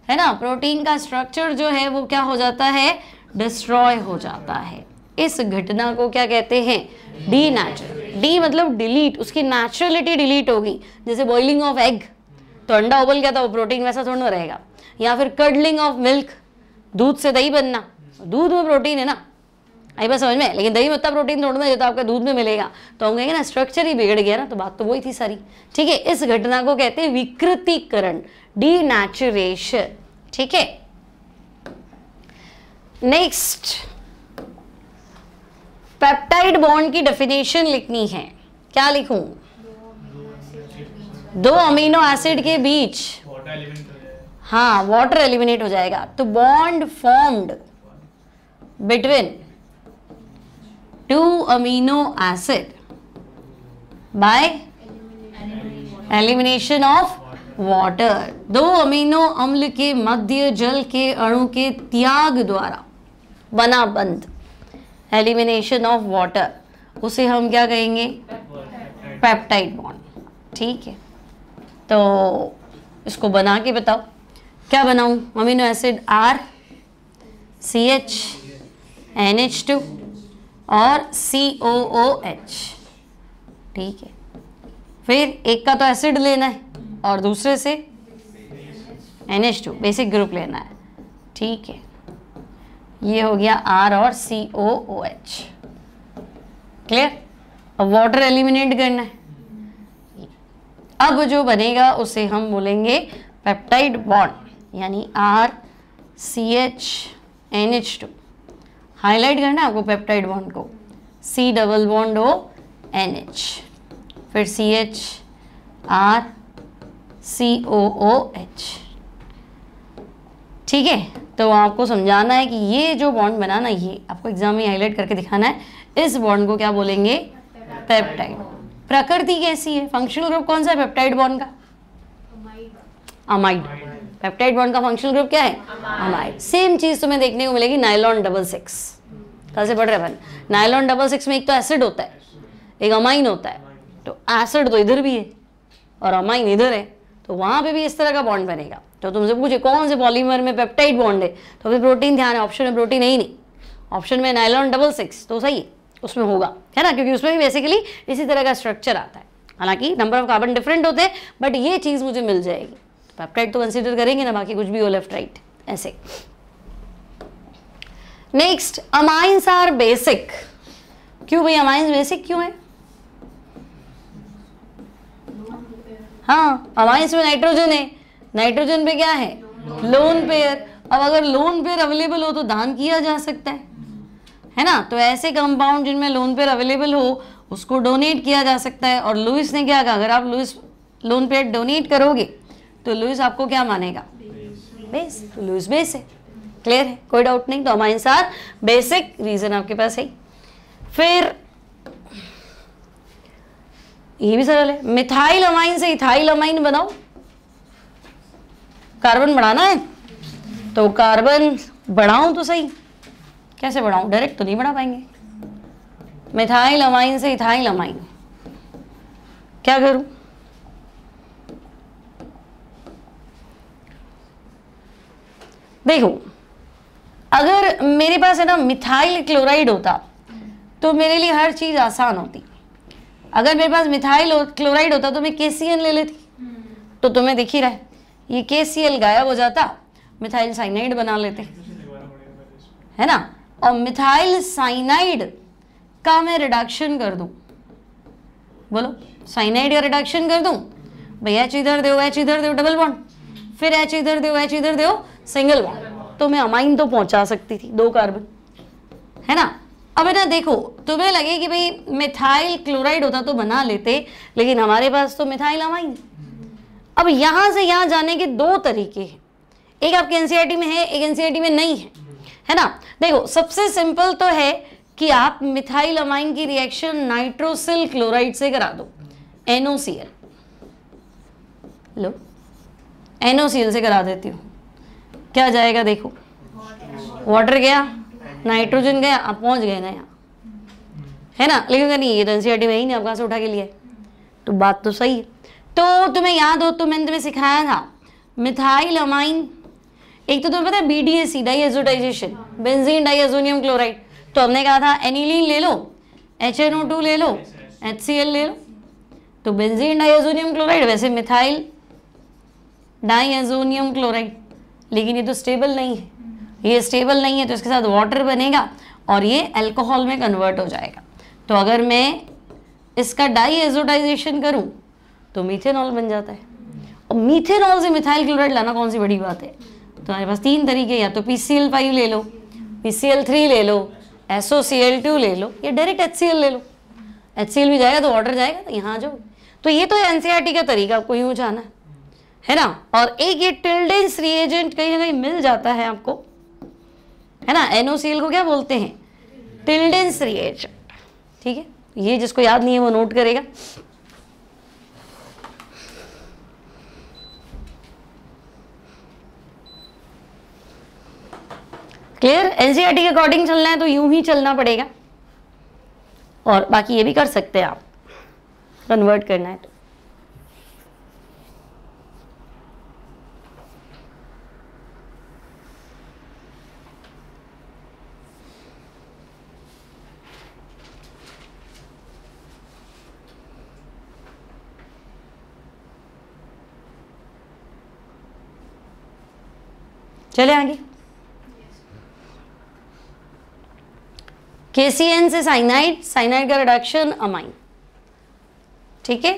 है ना प्रोटीन का स्ट्रक्चर जो है वो क्या हो जाता है डिस्ट्रॉय हो जाता है इस घटना को क्या कहते हैं डी नेचुरल डी मतलब डिलीट उसकी नेचुरलिटी डिलीट होगी जैसे बॉइलिंग ऑफ एग तो अंडा उबल गया था वो प्रोटीन वैसा थोड़ा ना रहेगा या फिर कडलिंग ऑफ मिल्क दूध से दही बनना दूध में प्रोटीन है ना आई बात समझ में लेकिन दही में उतना प्रोटीन थोड़ा ना जो तो आपका दूध में मिलेगा तो हम कहेंगे ना स्ट्रक्चर ही बिगड़ गया ना तो बात तो वही थी सारी ठीक है इस घटना को कहते हैं विकृतिकरण डी ठीक है नेक्स्ट पेप्टाइड बॉन्ड की डेफिनेशन लिखनी है क्या लिखूं दो अमीनो एसिड के बीच हाँ वाटर एलिमिनेट हो जाएगा तो bond formed between two amino acid by elimination of water दो अमीनो अम्ल के मध्य जल के अणु के त्याग द्वारा बना बंद एलिमिनेशन ऑफ वाटर उसे हम क्या कहेंगे पेप्टाइड बॉन्ड ठीक है तो इसको बना के बताओ क्या बनाऊँ amino acid R C H N H two और सी ओ ओ एच ठीक है फिर एक का तो एसिड लेना है और दूसरे से N H two basic group लेना है ठीक है ये हो गया आर और C O O H clear अब वाटर एलिमिनेट करना है अब जो बनेगा उसे हम बोलेंगे पेप्टाइड बॉन्ड यानी R C H N H two highlight करना है आपको पेप्टाइड बॉन्ड को C double bond O N H फिर C H R C O O H ठीक है तो आपको समझाना है कि ये जो बॉन्ड बना ना ये आपको एग्जाम में हाईलाइट करके दिखाना है इस बॉन्ड को क्या बोलेंगे पेप्टाइड प्रकृति कैसी है फंक्शनल ग्रुप कौन सा है पेप्टाइड बॉन्ड का अमाइड पेप्टाइड बॉन्ड का फंक्शनल ग्रुप क्या है अमाइड सेम चीज़ तुम्हें देखने को मिलेगी नाइलॉन डबल सिक्स कल से पढ़ रहे अपन नाइलॉन डबल सिक्स में एक तो एसिड होता है एक अमाइन होता है तो एसिड तो इधर भी है और अमाइन इधर है तो वहां पे भी इस तरह का बॉन्ड बनेगा तो तुमसे पूछे कौन से पॉलीमर में पेप्टाइड बॉन्ड है तो फिर प्रोटीन ध्यान है ऑप्शन में प्रोटीन है ही नहीं ऑप्शन में नाइलॉन डबल सिक्स तो सही है उसमें होगा है ना क्योंकि उसमें भी बेसिकली इसी तरह का स्ट्रक्चर आता है हालांकि नंबर ऑफ कार्बन डिफरेंट होते हैं बट ये चीज़ मुझे मिल जाएगी पेप्टाइड तो कंसिडर करेंगे ना बाकी कुछ भी हो लेफ्ट राइट ऐसे नेक्स्ट अमाइंस आर बेसिक क्यों भाई अमाइंस बेसिक क्यों हाँ, है हाँ अमाइंस में नाइट्रोजन है नाइट्रोजन पे क्या है लोन पेयर अब अगर लोन पेयर अवेलेबल हो तो दान किया जा सकता है है ना तो ऐसे कंपाउंड जिनमें लोन पेयर अवेलेबल हो उसको डोनेट किया जा सकता है और लुइस ने क्या कहा अगर आप लुइस लोन पेयर डोनेट करोगे तो लुइस आपको क्या मानेगा बेस तो लुइस बेस है क्लियर है कोई डाउट नहीं तो हमारे साथ बेसिक रीज़न आपके पास है फिर ये भी सरल है मिथाइल अमाइन से इथाइल अमाइन बनाओ कार्बन बढ़ाना है तो कार्बन बढ़ाऊं तो सही कैसे बढ़ाऊं डायरेक्ट तो नहीं बढ़ा पाएंगे मिथाइल अमाइन से इथाइल अमाइन क्या करूं देखो अगर मेरे पास है ना मिथाइल क्लोराइड होता तो मेरे लिए हर चीज़ आसान होती अगर मेरे पास मिथाइल क्लोराइड होता तो मैं केसीएन ले लेती हम्म। तो तुम्हें दिख ही रहा है ये के सी एल गायब हो जाता मिथाइल साइनाइड बना लेते है ना और मिथाइल साइनाइड का मैं रिडक्शन कर दूं बोलो साइनाइड का रिडक्शन कर दूं भाई एच इधर दो एच इधर दो डबल बॉन्ड फिर एच इधर दो एच इधर दो सिंगल बॉन्ड तो मैं अमाइन तो पहुंचा सकती थी दो कार्बन है ना अब है ना देखो तुम्हें लगे कि भाई मिथाइल क्लोराइड होता तो बना लेते लेकिन हमारे पास तो मिथाइल अमाइन अब यहाँ से यहाँ जाने के दो तरीके हैं एक आपके एन में है एक एन में नहीं है है ना देखो सबसे सिंपल तो है कि आप मिथाइल अमाइन की रिएक्शन नाइट्रोसिल क्लोराइड से करा दो NOCl लो NOCl से करा देती हूँ क्या जाएगा देखो वाटर गया नाइट्रोजन गया आप पहुंच गए ना यहाँ है ना लेकिन नहीं ये तो एन में ही नहीं आप कहाँ से उठा के लिए तो बात तो सही है तो तुम्हें याद हो तो मैंने तुम्हें सिखाया था मिथाइल अमाइन एक तो तुम्हें पता है B D S C benzene diazonium chloride तो हमने कहा था एनिलीन ले लो एच एन ओ टू ले लो एच सी एल ले लो तो बेंजीन डाइजोनियम क्लोराइड वैसे मिथाइल डाइजोनियम क्लोराइड लेकिन ये तो स्टेबल नहीं है ये स्टेबल नहीं है तो इसके साथ वाटर बनेगा और ये अल्कोहल में कन्वर्ट हो जाएगा तो अगर मैं इसका डाइएजोटाइजेशन करूँ तो मीथेनॉल बन जाता है और मीथेनॉल से मिथाइल क्लोराइड लाना कौन सी बड़ी बात है तो हमारे पास तीन तरीके या तो पी सी एल फाइव ले लो पी सी एल थ्री ले लो एसओ सी एल टू ले लो या डायरेक्ट एच सी एल ले लो एच सी एल भी जाएगा तो ऑर्डर जाएगा तो यहाँ आ जाओ तो ये तो एन सी आर टी का तरीका आपको यूँ जाना है है ना और एक ये टिल्डेंस रिएजेंट कहीं ना कहीं मिल जाता है आपको है ना सी एल को क्या बोलते हैं टिल्डेंस रिएजेंट ठीक है ये जिसको याद नहीं है वो नोट करेगा क्लियर एनसीईआरटी e के अकॉर्डिंग चलना है तो यूं ही चलना पड़ेगा और बाकी ये भी कर सकते हैं आप कन्वर्ट करना है तो चले आगे के सी एन से साइनाइड साइनाइड का रिडक्शन अमाइन ठीक है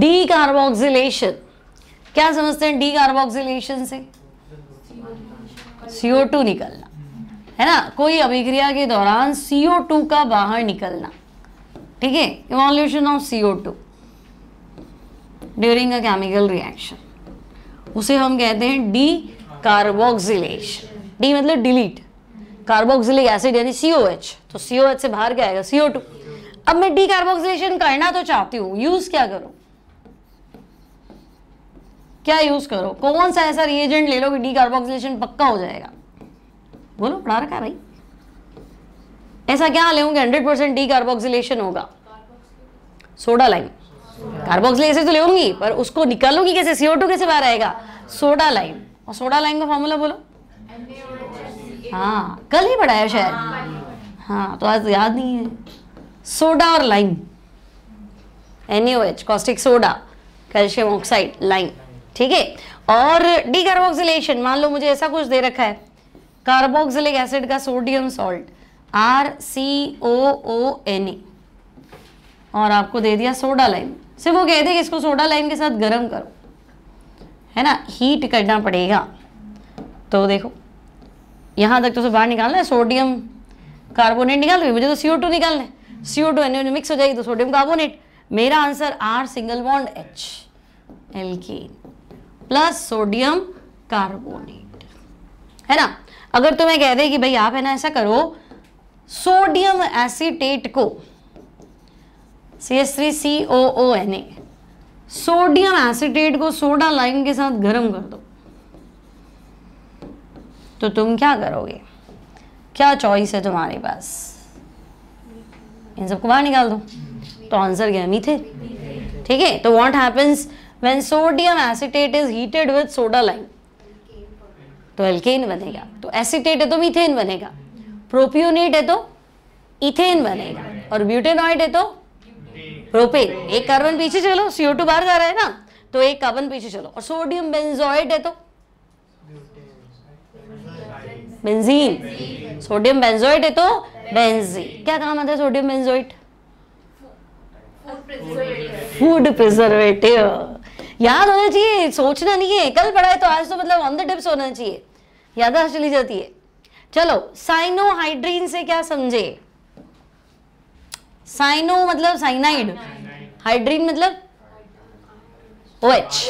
डी कार्बोक्सिलेशन क्या समझते हैं डी कार्बोक्सिलेशन से सीओ टू निकलना है ना कोई अभिक्रिया के दौरान सीओ टू का बाहर निकलना ठीक है evolution of CO two during a chemical reaction उसे हम कहते हैं डी कार्बोक्सिलेशन डी मतलब डिलीट कार्बोक्सिलिक एसिड यानी सी तो सी से बाहर क्या आएगा सी अब मैं डी कार्बोक्सिलेशन करना तो चाहती हूँ यूज क्या करूँ क्या यूज करो कौन सा ऐसा रिएजेंट ले लो कि डी कार्बोक्सिलेशन पक्का हो जाएगा बोलो पढ़ा रखा भाई ऐसा क्या ले हंड्रेड परसेंट डी कार्बोक्सिलेशन होगा सोडा लाइम कार्बोक्सिलिक एसिड तो लेगी पर उसको निकालूंगी कैसे सीओ टू कैसे बाहर आएगा सोडा लाइम और सोडा लाइम का फॉर्मूला बोलो हाँ कल ही पढ़ाया शायद हाँ तो आज याद नहीं है सोडा और lime N H caustic soda calcium oxide lime ठीक है और डी कार्बोक्सिलेशन मान लो मुझे ऐसा कुछ दे रखा है कार्बोक्सिलिक एसिड का sodium salt R C O O N A और आपको दे दिया सोडा लाइम सिर्फ वो कहते कि इसको सोडा लाइन के साथ गर्म करो है ना हीट करना पड़ेगा तो देखो यहाँ तक तो उसे बाहर निकालना है सोडियम कार्बोनेट निकाल रही मुझे तो सी टू निकालना है C O two N mix हो जाएगी तो सोडियम कार्बोनेट मेरा answer R single bond H alkane plus sodium carbonate है ना अगर तुम्हें कह दे कि भाई आप है ना ऐसा करो सोडियम एसीटेट को C S three C O O N A sodium acetate को सोडा लाइम के साथ गर्म कर दो तो तुम क्या करोगे क्या चॉइस है तुम्हारे पास इन सबको बाहर निकाल दो तो आंसर गया मीथे ठीक है तो what happens when sodium acetate is heated with soda lime तो एल्केन बनेगा तो एसिटेट है तो मीथेन बनेगा प्रोप्यूनेट है तो इथेन बनेगा और ब्यूटेनॉइड है तो प्रोपेन एक कार्बन पीछे चलो सीओ टू बाहर जा रहा है ना तो एक कार्बन पीछे चलो और सोडियम बेंजोइड है तो बेंजीन सोडियम बेंजोइड है तो बेंजीन क्या काम आता है सोडियम बेंजोइड फूड प्रिजर्वेटिव याद होना चाहिए सोचना नहीं है कल पढ़ा है तो आज तो मतलब ऑन द टिप्स होना चाहिए आज चली जाती है चलो साइनोहाइड्रीन से क्या समझे साइनो मतलब साइनाइड हाइड्रीन मतलब ओ OH.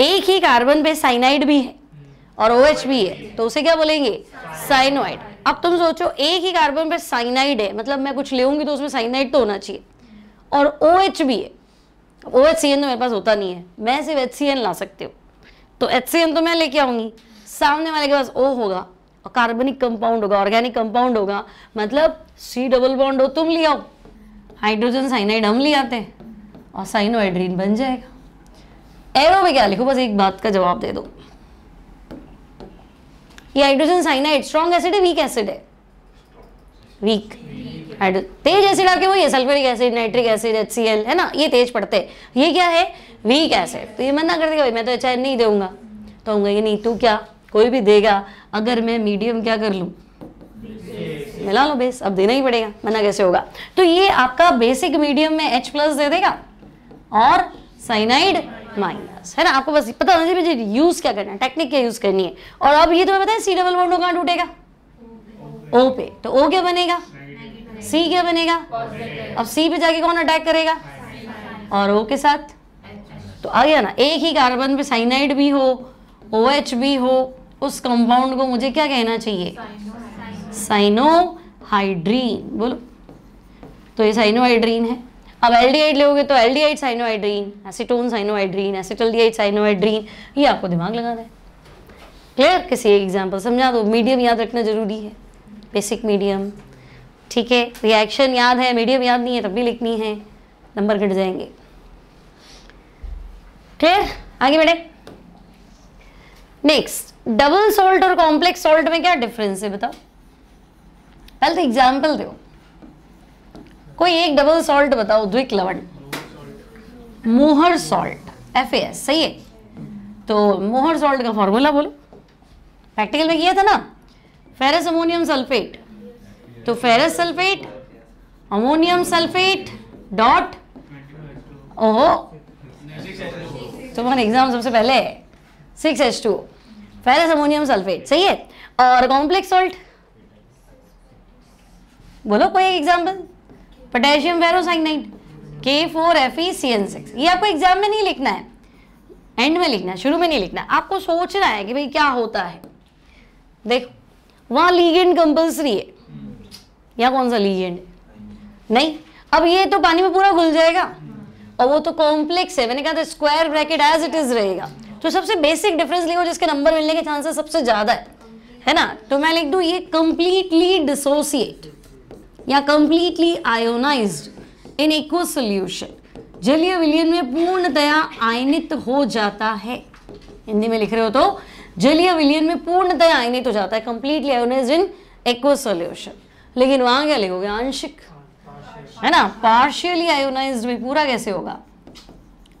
एक ही कार्बन पे साइनाइड भी है और ओ OH भी है तो उसे क्या बोलेंगे साइनोइड अब तुम सोचो एक ही कार्बन पे साइनाइड है मतलब मैं कुछ लेगी तो उसमें साइनाइड तो होना चाहिए और ओ OH भी है ओ एच सी एन तो मेरे पास होता नहीं है मैं सिर्फ एच सी एन ला सकती हूँ तो एच सी एन तो मैं लेके आऊंगी सामने वाले के पास ओ होगा और कार्बनिक कंपाउंड होगा ऑर्गेनिक कंपाउंड होगा मतलब सी डबल बॉन्ड हो तुम ले आओ हाइड्रोजन साइनाइड हम ले आते हैं और साइनोहाइड्रीन बन जाएगा एरो में क्या लिखो बस एक बात का जवाब दे दो ये हाइड्रोजन साइनाइड स्ट्रॉन्ग एसिड है वीक एसिड है वीक तेज एसिड आपके वही है sulphuric acid nitric acid H C है ना ये तेज पड़ते हैं ये क्या है वीक एसिड तो ये ना कर देगा भाई मैं तो एच नहीं दूंगा तो कहूंगा ये नहीं तू क्या कोई भी देगा अगर मैं मीडियम क्या कर लूँ मिला लो बेस अब देना ही पड़ेगा मना कैसे होगा तो ये आपका बेसिक मीडियम में H प्लस दे देगा और साइनाइड माइनस है ना आपको बस पता होना चाहिए मुझे यूज क्या करना है टेक्निक क्या यूज करनी है और अब ये तुम्हें पता है सी डबल बॉन्डो कहाँ टूटेगा ओ पे तो ओ क्या बनेगा सी क्या बनेगा अब सी पे जाके कौन अटैक करेगा और ओ के साथ तो आ गया ना एक ही कार्बन पे साइनाइड भी हो ओ OH भी हो उस कंपाउंड को मुझे क्या कहना चाहिए साइनोहाइड्रीन बोलो तो ये साइनोहाइड्रीन है अब एल्डिहाइड लोगे तो aldehyde cyanohydrin acetone cyanohydrin acetaldehyde cyanohydrin ये आपको दिमाग लगाना है क्लियर किसी एक एग्जाम्पल समझा दो मीडियम याद रखना जरूरी है बेसिक मीडियम ठीक है रिएक्शन याद है मीडियम याद नहीं है तब भी लिखनी है नंबर घट जाएंगे क्लियर आगे बढ़े नेक्स्ट डबल सॉल्ट और कॉम्प्लेक्स सॉल्ट में क्या डिफरेंस है बताओ पहले तो एग्जाम्पल दो कोई एक डबल सॉल्ट बताओ द्विक लवण मोहर सॉल्ट एफ एस सही है तो मोहर सॉल्ट का फॉर्मूला बोलो प्रैक्टिकल में किया था ना फेरस अमोनियम सल्फेट तो ferrous sulphate ammonium sulphate dot ओहो तुम्हारा तो एग्जाम सबसे पहले six H two ferrous ammonium sulphate सही है और कॉम्प्लेक्स सॉल्ट बोलो कोई example potassium ferrocyanide K four F E C N six ये आपको एग्जाम में नहीं लिखना है एंड में लिखना है शुरू में नहीं लिखना है आपको सोचना है कि भाई क्या होता है देखो वहां लीगेंड कंपल्सरी है या कौन सा लीगेंड नहीं अब ये तो पानी में पूरा घुल जाएगा और वो तो कॉम्प्लेक्स है मैंने कहा था square bracket as it is रहेगा तो सबसे बेसिक डिफरेंस लिखो जिसके नंबर मिलने के चांसेस सबसे ज़्यादा है है ना तो मैं लिख दू ये कंप्लीटली डिसोसिएट या completely ionise in aqueous solution जलीय विलियन में पूर्णतया आयनित हो जाता है हिंदी में लिख रहे हो तो जलीय विलियन में पूर्णतया आयनित हो जाता है completely ionise in aqueous solution लेकिन वहां क्या लिखोगे आंशिक है ना पार्शियली आयोनाइज भी पूरा कैसे होगा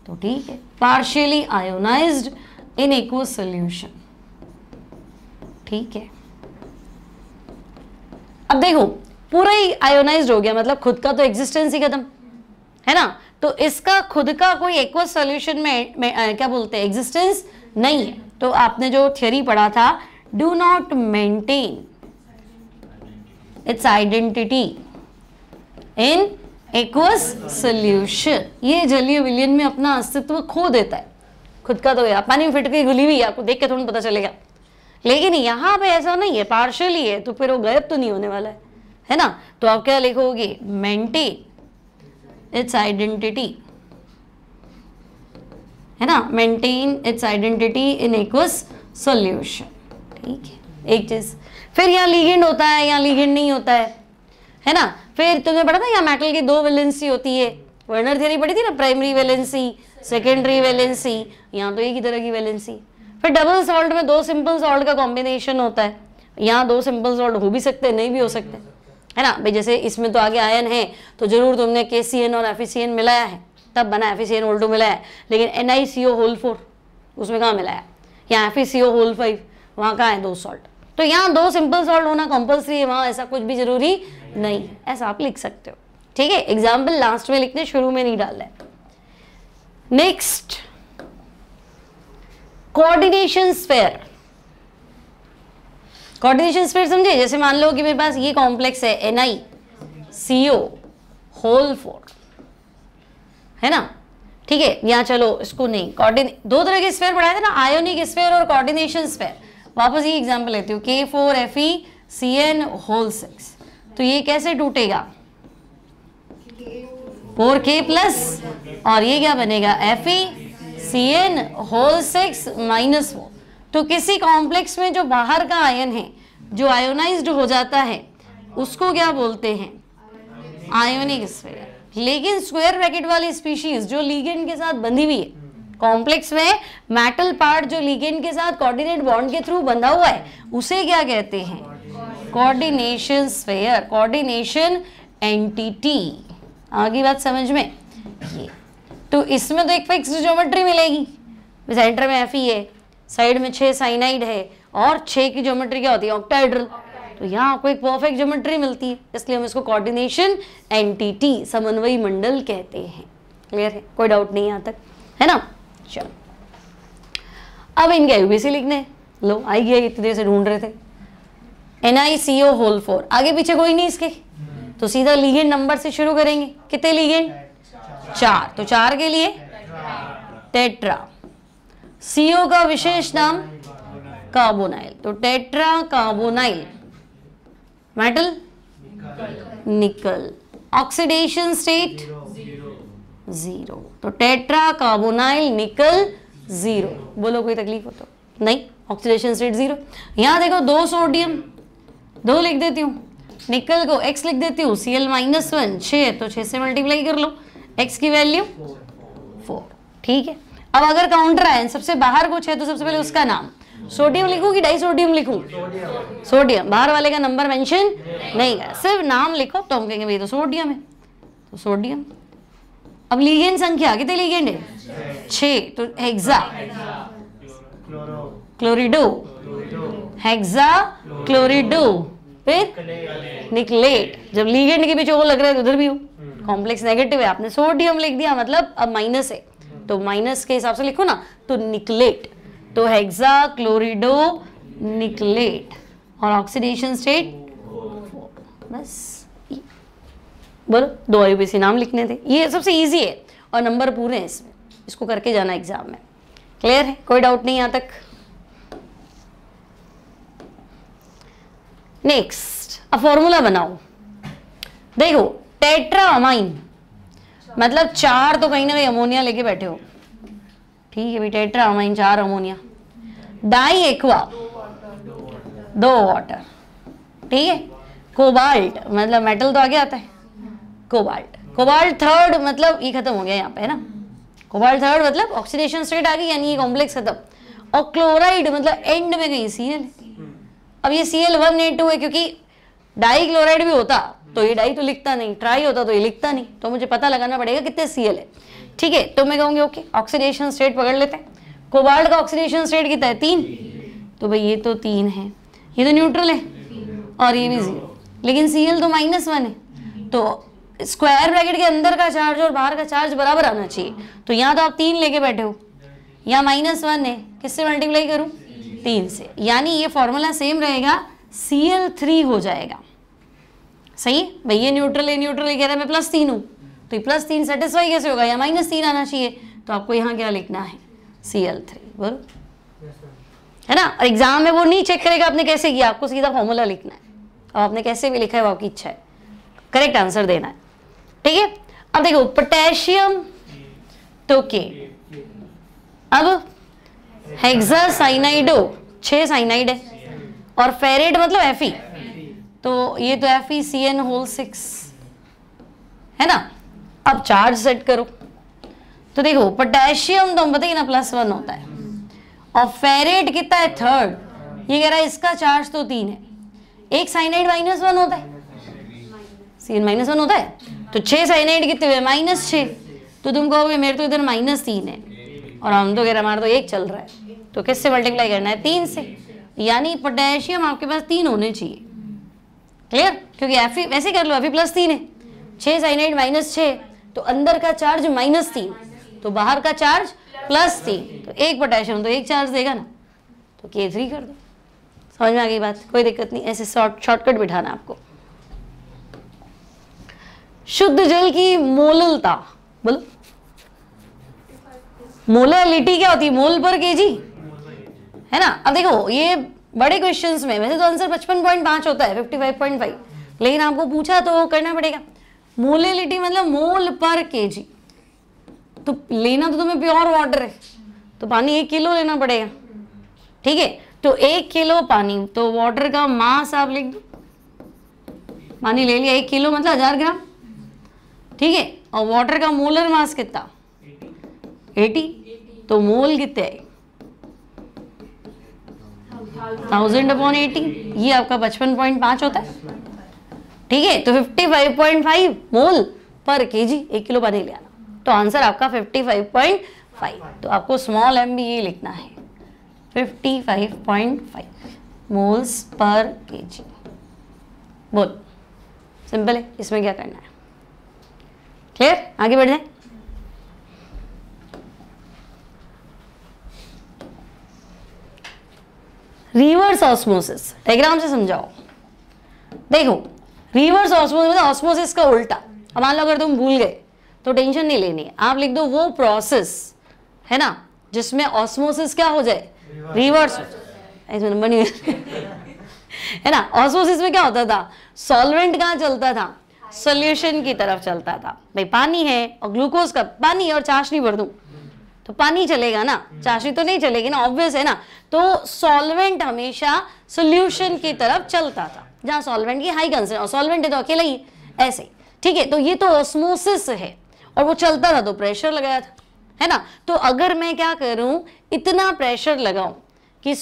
तो ठीक है partially ionise in aqueous solution ठीक है अब देखो पूरा ही आयोनाइज हो गया मतलब खुद का तो एग्जिस्टेंस ही खत्म है ना तो इसका खुद का कोई एक सोल्यूशन में, में आ, क्या बोलते हैं एग्जिस्टेंस नहीं है तो आपने जो थियोरी पढ़ा था do not maintain its identity in aqueous solution ये जलीय विलियन में अपना अस्तित्व खो देता है खुद का तो यार पानी में फिटके गुली हुई आपको देख के थोड़ा पता चलेगा लेकिन यहाँ पे ऐसा नहीं है पार्शली है तो फिर वो गायब तो नहीं होने वाला है है ना तो आप क्या लिखोगे मेंटी इट्स आइडेंटिटी है ना maintain its identity in aqueous solution ठीक है एक चीज फिर यहाँ लीगेंड होता है यहाँ लीगेंड नहीं होता है है ना फिर तुम्हें पढ़ा था यहाँ मेटल की दो वेलेंसी होती है वर्नर थ्योरी पढ़ी थी ना प्राइमरी वेलेंसी सेकेंडरी वेलेंसी यहाँ तो एक ही तरह की वेलेंसी फिर डबल सॉल्ट में दो सिंपल सॉल्ट का कॉम्बिनेशन होता है यहाँ दो सिंपल सॉल्ट हो भी सकते हैं नहीं भी हो सकते है ना भाई जैसे इसमें तो आगे आयन है तो जरूर तुमने के सी एन और एफ ई सी एन मिलाया है तब बना F E C N whole two मिलाया है लेकिन N I C O whole four उसमें कहाँ मिलाया या F E C O whole five वहाँ कहाँ है दो सॉल्ट तो यहाँ दो सिंपल सॉल्ट होना कंपलसरी है वहाँ ऐसा कुछ भी जरूरी नहीं है ऐसा आप लिख सकते हो ठीक है एग्जाम्पल लास्ट में लिखने शुरू में नहीं डाल रहे next coordination sphere coordination sphere समझे जैसे मान लो कि मेरे पास ये कॉम्प्लेक्स है N I C O whole four है ना ठीक है यहाँ चलो इसको नहीं कॉर्डिने दो तरह के स्पेयर पढ़ाए थे ना आयोनिक स्पेयर और कॉर्डिनेशन स्पेयर वापस ये एग्जाम्पल लेती हूँ K four F E C N whole six तो ये कैसे टूटेगा फोर के प्लस और ये क्या बनेगा F E C N whole six minus four तो किसी कॉम्प्लेक्स में जो बाहर का आयन है जो आयोनाइज्ड हो जाता है उसको क्या बोलते हैं आयोनिक स्फेयर लेकिन स्क्वायर ब्रैकेट वाली स्पीशीज जो लीगेंड के साथ बंधी हुई है कॉम्प्लेक्स में मेटल पार्ट जो लीगेंड के साथ कोऑर्डिनेट बॉन्ड के थ्रू बंधा हुआ है उसे क्या कहते हैं कोऑर्डिनेशन स्फेयर कोऑर्डिनेशन एंटिटी आगे बात समझ में ये तो इसमें तो एक फिक्स ज्योमेट्री मिलेगी सेंटर में एफ ही है साइड में छह साइनाइड है और छह की ज्योमेट्री क्या होती है ऑक्टाइड्रल तो यहाँ आपको एक परफेक्ट ज्योमेट्री मिलती है इसलिए हम इसको कोऑर्डिनेशन एंटिटी समन्वयी मंडल कहते हैं क्लियर है कोई डाउट नहीं यहाँ तक है ना चलो अब इनके यूबीसी लिखने लो आई गया इतनी देर से ढूंढ रहे थे N I C O whole four आगे पीछे कोई नहीं इसके तो सीधा लीगेंड नंबर से शुरू करेंगे कितने लीगेंड चार तो चार के लिए टेट्रा सीओ का विशेष नाम कार्बोनाइल तो tetra carbonyl metal nickel oxidation state zero तो टेट्रा कार्बोनाइल निकल जीरो बोलो कोई तकलीफ हो तो नहीं ऑक्सीडेशन स्टेट जीरो यहां देखो दो सोडियम दो लिख देती हूँ निकल को एक्स लिख देती हूँ सीएल माइनस वन छ तो छ से मल्टीप्लाई कर लो एक्स की वैल्यू फोर ठीक है अब अगर काउंटर आयन सबसे बाहर कुछ है तो सबसे पहले उसका नाम सोडियम लिखू कि डाई सोडियम लिखू सोडियम बाहर वाले का नंबर मेंशन नहीं करा सिर्फ नाम लिखो तो हम कहेंगे भाई तो सोडियम है तो सोडियम अब लीगेंड संख्या कितने लीगेंड है छः तो हेक्सा क्लोरिडो हेक्सा क्लोरिडो फिर निकलेट जब लीगेंड के पीछे वो लग रहा है तो उधर भी हो कॉम्प्लेक्स नेगेटिव है आपने सोडियम लिख दिया मतलब अब माइनस है तो माइनस के हिसाब से लिखो ना तो निकलेट तो हेक्सा क्लोरिडो निकलेट और ऑक्सीडेशन स्टेट बस बोलो दो आईयूपीसी नाम लिखने थे ये सबसे इजी है और नंबर पूरे हैं इसमें इसको करके जाना एग्जाम में क्लियर है कोई डाउट नहीं यहाँ तक नेक्स्ट अब फॉर्मूला बनाओ देखो टेट्रा अमाइन मतलब चार तो कहीं ना कहीं अमोनिया लेके बैठे हो ठीक है बेटा टेट्रामाइन चार अमोनिया डाई एक्वा दो वाटर ठीक है कोबाल्ट मतलब मेटल तो आगे आता है कोबाल्ट कोबाल्ट थर्ड मतलब ये खत्म हो गया यहाँ पे है ना कोबाल्ट थर्ड मतलब ऑक्सीडेशन स्टेट आ गई यानी ये कॉम्प्लेक्स खत्म और क्लोराइड मतलब एंड में कहीं सी एल अब ये C L one eight two है क्योंकि डाई क्लोराइड भी होता तो ये डाई तो लिखता नहीं ट्राई होता तो ये लिखता नहीं तो मुझे पता लगाना पड़ेगा कितने सी है ठीक है तो मैं कहूँगी ओके ऑक्सीडेशन स्टेट पकड़ लेते हैं कोबाल्ट का ऑक्सीडेशन स्टेट कितना है तीन तो भाई ये तो तीन है ये तो न्यूट्रल है और ये भी जीरो लेकिन सी तो माइनस वन है तो स्क्वायर ब्रैकेट के अंदर का चार्ज और बाहर का चार्ज बराबर आना चाहिए तो यहाँ तो आप तीन लेके बैठे हो या माइनस वन है किससे मल्टीप्लाई करूँ तीन से यानी ये फॉर्मूला सेम रहेगा सी एल थ्री हो जाएगा सही भाई ये न्यूट्रल है न्यूट्रल कह रहा है मैं प्लस तीन हूँ तो ये प्लस तीन सेटिस्फाई कैसे होगा या माइनस तीन आना चाहिए तो आपको यहाँ क्या लिखना है सी एल थ्री बोलो है ना और एग्जाम में वो नहीं चेक करेगा आपने कैसे किया आपको सीधा फॉर्मूला लिखना है और आपने कैसे भी लिखा है वो आपकी इच्छा है करेक्ट आंसर देना है ठीक है अब देखो पोटेशियम तो के अब हेक्सा साइनाइडो छः साइनाइड है और फेरेट मतलब एफी तो ये तो F E C N whole six है ना अब चार्ज सेट करो तो देखो पोटेशियम तो हम बताइए ना प्लस वन होता है और फेरेट कितना है थर्ड ये कह रहा है इसका चार्ज तो तीन है एक साइनाइड माइनस वन होता है सी एन माइनस वन होता है तो छह साइनाइड कितने हुए माइनस छ तो तुम कहोगे मेरे तो इधर माइनस तीन है और हम तो कह रहे हमारा तो एक चल रहा है तो किससे मल्टीप्लाई करना है तीन से यानी पोटेशियम आपके पास तीन होने चाहिए क्लियर क्योंकि एफ e, वैसे कर लो एफ प्लस e तीन है छः साइनाइड माइनस छः तो अंदर का चार्ज माइनस तीन तो बाहर का चार्ज प्लस तीन तो एक पोटेशियम तो एक चार्ज देगा ना तो के थ्री कर दो समझ में आ गई बात कोई दिक्कत नहीं ऐसे शॉर्ट शॉर्टकट बिठाना आपको शुद्ध जल की मोललता बोलो मोललिटी क्या होती है मोल पर केजी है ना अब देखो ये बड़े क्वेश्चंस में वैसे तो आंसर पचपन पॉइंट पांच होता है फिफ्टी फाइव पॉइंट फाइव लेकिन आपको पूछा तो करना पड़ेगा मोलिटी मतलब मोल पर के जी तो लेना तो तुम्हें प्योर वाटर है तो पानी एक किलो लेना पड़ेगा ठीक है तो एक किलो पानी तो वाटर का मास आप लिख दो पानी ले लिया एक किलो मतलब हजार ग्राम ठीक है और वाटर का मोलर मास कितना एटी तो मोल कितने आए थाउजेंड अपॉन एटी ये आपका पचपन पॉइंट पांच होता है ठीक है तो fifty five point five mole per K जी एक किलो पानी ले आना तो आंसर आपका फिफ्टी फाइव पॉइंट फाइव तो आपको स्मॉल एम भी ये लिखना है fifty five point five moles per K जी बोल सिंपल है इसमें क्या करना है क्लियर आगे बढ़ जाए रिवर्स ऑस्मोसिस डायग्राम से समझाओ देखो रिवर्स ऑस्मोसिस मतलब ऑस्मोसिस का उल्टा अब मान लो अगर तुम भूल गए तो टेंशन नहीं लेनी आप लिख दो वो प्रोसेस है ना जिसमें ऑस्मोसिस क्या हो जाए रिवर्स इसमें नंबर नहीं है ना ऑस्मोसिस में क्या होता था सॉल्वेंट कहाँ चलता था सोल्यूशन की तरफ चलता था भाई पानी है और ग्लूकोज का पानी और चाशनी भर दूँ तो पानी चलेगा ना हम्म। चाशनी तो नहीं चलेगी ना ऑब्वियस है ना तो सॉल्वेंट हमेशा सोल्यूशन की तरफ चलता था जहां सॉल्वेंट की हाई कंसेंट और सॉल्वेंट है तो अकेला ही ऐसे ठीक है तो ये तो ऑस्मोसिस है और वो चलता था तो प्रेशर लगाया था है ना तो अगर मैं क्या करूं इतना प्रेशर लगाऊं कि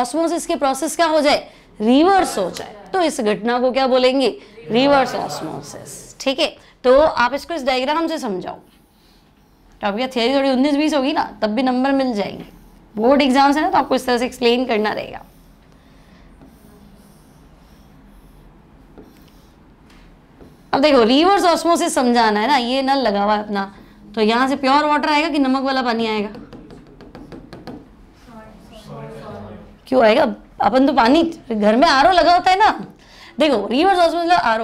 ऑस्मोसिस के प्रोसेस क्या हो जाए रिवर्स हो जाए तो इस घटना को क्या बोलेंगे रिवर्स ऑस्मोसिस ठीक है तो आप इसको इस डायग्राम से समझाओ तो आपकी थियरी थोड़ी उन्नीस बीस होगी ना तब भी नंबर मिल जाएंगे बोर्ड एग्जाम्स है ना तो आपको इस तरह से एक्सप्लेन करना रहेगा अब देखो रिवर्स ऑस्मोसिस समझाना है ना ये नल लगा हुआ है अपना तो यहाँ से प्योर वाटर आएगा कि नमक वाला पानी आएगा क्यों आएगा अपन तो पानी घर में आर लगा होता है ना देखो रिवर्स ऑस्मोसिस मतलब आर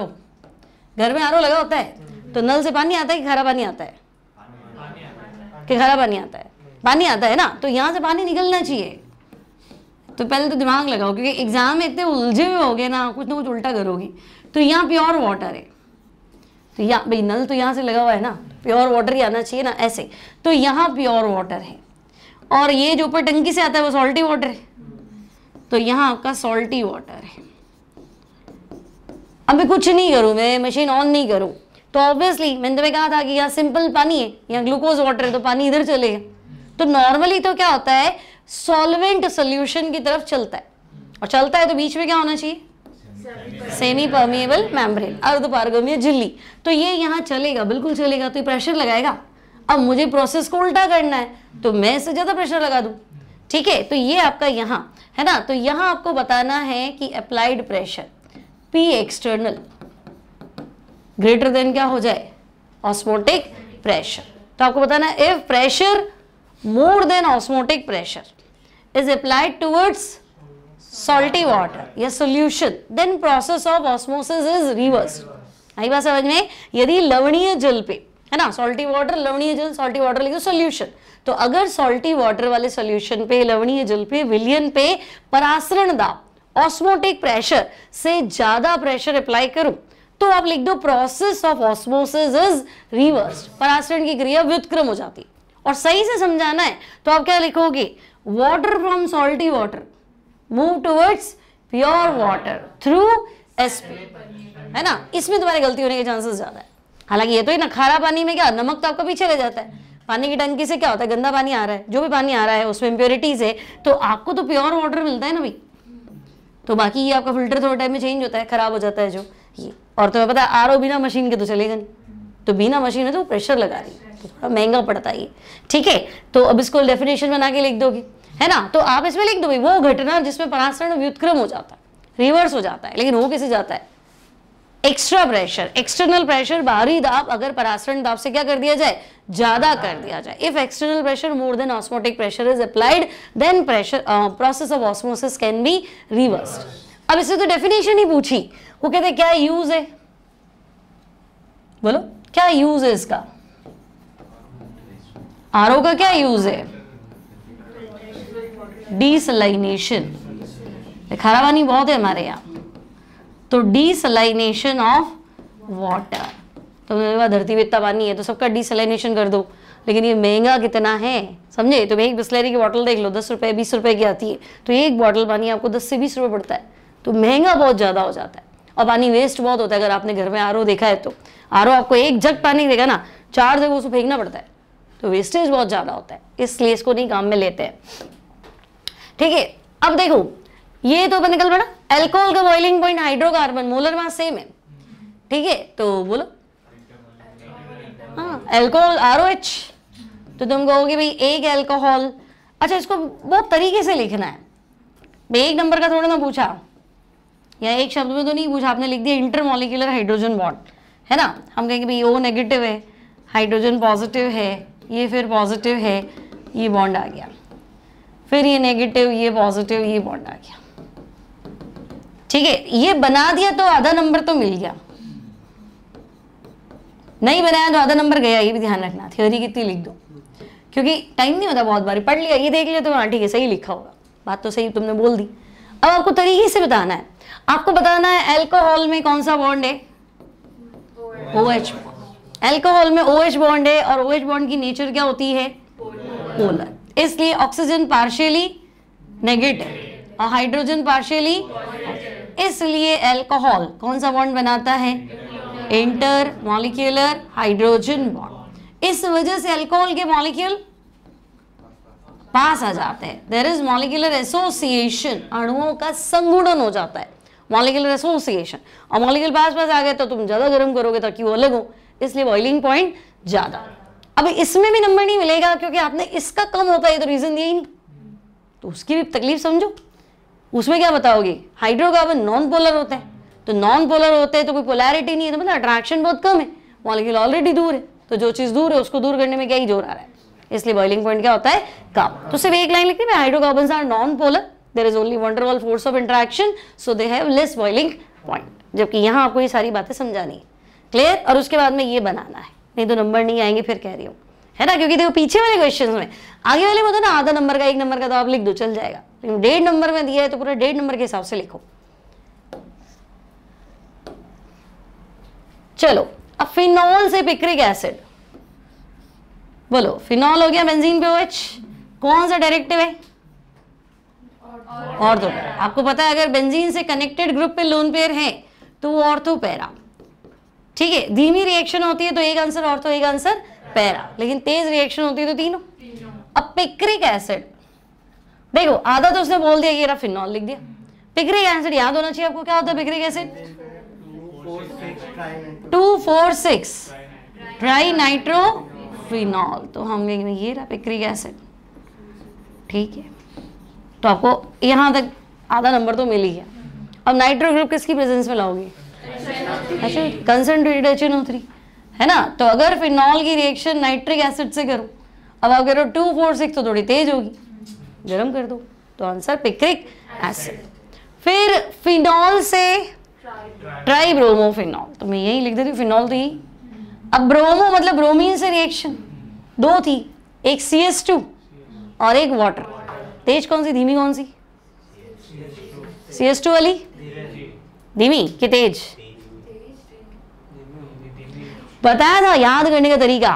घर में आर लगा होता है तो नल से पानी आता है कि खारा पानी आता है कि खरा पानी आता है पानी आता है ना तो यहाँ से पानी निकलना चाहिए तो पहले तो दिमाग लगाओ क्योंकि एग्ज़ाम में इतने उलझे हुए हो गए ना कुछ ना कुछ उल्टा करोगी तो यहाँ प्योर वाटर है तो यहाँ भाई नल तो यहाँ से लगा हुआ है ना प्योर वाटर ही आना चाहिए ना ऐसे तो यहाँ प्योर वाटर है और ये जो ऊपर टंकी से आता है वो सॉल्टी वाटर है तो यहाँ आपका सॉल्टी वाटर है अभी कुछ नहीं करूँ मैं मशीन ऑन नहीं करूँ तो ऑब्वियसली मैंने तुम्हें कहा था कि यहाँ सिंपल पानी है यहाँ ग्लूकोज वाटर है तो पानी इधर चलेगा तो नॉर्मली तो क्या होता है सॉल्वेंट सोल्यूशन की तरफ चलता है और चलता है तो बीच में क्या होना चाहिए सेमी परमिएबल मेम्ब्रेन अर्धपारगमीय झिल्ली तो ये यहाँ चलेगा बिल्कुल चलेगा तो ये प्रेशर लगाएगा अब मुझे प्रोसेस को उल्टा करना है तो मैं इससे ज़्यादा प्रेशर लगा दू ठीक है तो ये आपका यहाँ है ना तो यहाँ आपको बताना है कि applied pressure P external greater than क्या हो जाए ऑस्मोटिक प्रेशर तो आपको बताना है if pressure more than osmotic pressure is applied towards salty water या solution then process of osmosis is reverse आई बात समझ में यदि लवणीय जल पे है ना सॉल्टी वाटर लवणीय जल सॉल्टी वाटर लेकिन सोल्यूशन तो अगर सॉल्टी वाटर वाले सोल्यूशन पे लवणीय जल पे विलियन पे परासरण दाब ऑस्मोटिक प्रेशर से ज़्यादा प्रेशर अप्लाई करूं तो आप लिख दो process of osmosis is reverse परासरण की क्रिया व्युतक्रम हो जाती और सही से समझाना है तो आप क्या लिखोगे water from salty water move towards pure water through SP है ना इसमें तुम्हारी गलती होने के चांसेस ज़्यादा है हालांकि ये तो ही ना खारा पानी में क्या नमक तो आपका पीछे रह जाता है पानी की टंकी से क्या होता है गंदा पानी आ रहा है जो भी पानी आ रहा है उसमें इम्प्योरिटीज है तो आपको तो प्योर वाटर मिलता है ना भाई तो बाकी ये आपका फिल्टर थोड़े टाइम में चेंज होता है खराब हो जाता है जो ये और तुम्हें पता आर ओ बिना मशीन के तो चलेगा नहीं तो बिना मशीन है तो प्रेशर लगा रही है तो थोड़ा महंगा पड़ता है ये ठीक है तो अब इसको डेफिनेशन बना के लिख दोगे है ना तो आप इसमें लिख दो वो घटना जिसमें परासरण व्युतक्रम हो जाता है रिवर्स हो जाता है लेकिन वो कैसे जाता है एक्स्ट्रा प्रेशर एक्सटर्नल प्रेशर बाहरी दाब अगर परासरण दाब से क्या कर दिया जाए ज्यादा कर दिया जाए if external pressure more than osmotic pressure pressure is applied then process of osmosis can be reversed अब इससे तो डेफिनेशन ही पूछी वो कहते क्या यूज है बोलो क्या यूज है इसका आर का क्या यूज है डिसलाइनेशन खराबानी बहुत है हमारे यहां तो डिसलाइनेशन ऑफ वाटर तो मेरे पास धरती में इतना पानी है तो सबका डिसलाइनेशन कर दो लेकिन ये महंगा कितना है समझे तो एक बिस्लरी की बोतल देख लो दस रुपए बीस रुपए की आती है तो एक बॉटल पानी आपको दस से बीस रुपए पड़ता है तो महंगा बहुत ज़्यादा हो जाता है और पानी वेस्ट बहुत होता है अगर आपने घर में आर देखा है तो आर आपको एक जग पानी देगा ना चार जगह उसको फेंकना पड़ता है तो वेस्टेज बहुत ज़्यादा होता है इसलिए इसको नहीं काम में लेते हैं ठीक है अब देखो ये तो अपन निकल पड़ा एल्कोहल का boiling point hydrocarbon molar mass same है ठीक है तो बोलो हाँ एल्कोहल आर एच तो तुम कहोगे भाई एक एल्कोहल अच्छा इसको बहुत तरीके से लिखना है एक नंबर का थोड़ा ना पूछा या एक शब्द में तो नहीं पूछा आपने लिख दिया इंटरमोलिकुलर हाइड्रोजन बॉन्ड है ना हम कहेंगे भाई ओ नेगेटिव है हाइड्रोजन पॉजिटिव है ये फिर पॉजिटिव है ये बॉन्ड आ गया फिर ये नेगेटिव ये पॉजिटिव ये बॉन्ड आ गया ठीक है ये बना दिया तो आधा नंबर तो मिल गया नहीं बनाया तो आधा नंबर गया ये भी ध्यान रखना थ्योरी कितनी लिख दो क्योंकि टाइम नहीं होता बहुत बार पढ़ लिया ये देख लिया तो हाँ ठीक है सही लिखा होगा बात तो सही तुमने बोल दी अब आपको तरीके से बताना है आपको बताना है एल्कोहल में कौन सा बॉन्ड है ओ एच एल्कोहल में ओ एच बॉन्ड है और ओ एच बॉन्ड की नेचर क्या होती है पोलर इसलिए ऑक्सीजन पार्शियली नेगेटिव और हाइड्रोजन पार्शियली इसलिए एल्कोहल कौन सा बॉन्ड बनाता है इंटर मॉलिक्यूलर हाइड्रोजन बॉन्ड इस वजह से एल्कोहल के मॉलिक्यूल पास आ जाते हैं देर इज मॉलिक्यूलर एसोसिएशन अणुओं का संगुणन हो जाता है मॉलिकल एसोसिएशन और मॉलिक्यूल पास पास आ गए तो तुम ज़्यादा गर्म करोगे ताकि वो अलग हो इसलिए बॉइलिंग पॉइंट ज़्यादा अब इसमें भी नंबर नहीं मिलेगा क्योंकि आपने इसका कम होता है तो रीज़न यही नहीं तो उसकी भी तकलीफ समझो उसमें क्या बताओगे हाइड्रोकार्बन नॉन पोलर होते हैं तो नॉन पोलर होते हैं तो कोई पोलैरिटी नहीं है तो मतलब अट्रैक्शन बहुत कम है मॉलिक्यूल ऑलरेडी दूर है तो जो चीज़ दूर है उसको दूर करने में क्या ही जोर आ रहा है इसलिए बॉइलिंग पॉइंट क्या होता है कम तो सिर्फ एक लाइन लिखनी है hydrocarbon are non polar there is only van der Waals force of interaction so they have less boiling point जबकि यहाँ आपको ये सारी बातें समझानी है क्लियर और उसके बाद में ये बनाना है नहीं तो नंबर नहीं आएंगे फिर कह रही हूँ है ना क्योंकि देखो पीछे वाले क्वेश्चन में आगे वाले में तो ना आधा नंबर का एक नंबर का तो आप लिख दो चल जाएगा लेकिन डेढ़ नंबर में दिया है तो पूरा डेढ़ नंबर के हिसाब से लिखो चलो अब फिनॉल से पिक्रिक एसिड बोलो फिनॉल हो गया बेंजीन पे ओएच कौन सा डायरेक्टिव है ऑर्थो पैरा आपको पता है अगर बेंजीन से कनेक्टेड ग्रुप पे लोन पेयर है तो वो ऑर्थो पैरा ठीक है धीमी रिएक्शन होती है तो एक आंसर ऑर्थो एक आंसर पैरा लेकिन तेज रिएक्शन होती है तो तीनों अब पिक्रिक एसिड देखो आधा तो उसने बोल दिया कि रफ इनॉल लिख दिया पिक्रिक एसिड याद होना चाहिए आपको क्या होता है picric acid two four six tri nitro phenol तो हम ये रहा पिक्रिक एसिड ठीक है तो आपको यहाँ तक आधा नंबर तो मिल ही गया अब नाइट्रो ग्रुप किसकी प्रेजेंस में लाओगे अच्छा concentrated H N O three है ना तो अगर फिनॉल की रिएक्शन नाइट्रिक एसिड से करो अब आप कह रहे हो टू फोर सिक्स तो थोड़ी तेज होगी गर्म कर दो तो आंसर पिक्रिक एसिड फिर फिनॉल से ट्राई ब्रोमो फिनॉल तो मैं यही लिख देती हूँ फिनॉल तो यही अब ब्रोमो मतलब ब्रोमीन से रिएक्शन दो थी एक सी एस टू और एक वाटर तेज कौन सी धीमी कौन सी सी एस टू वाली धीमी कि तेज बताया था याद करने का तरीका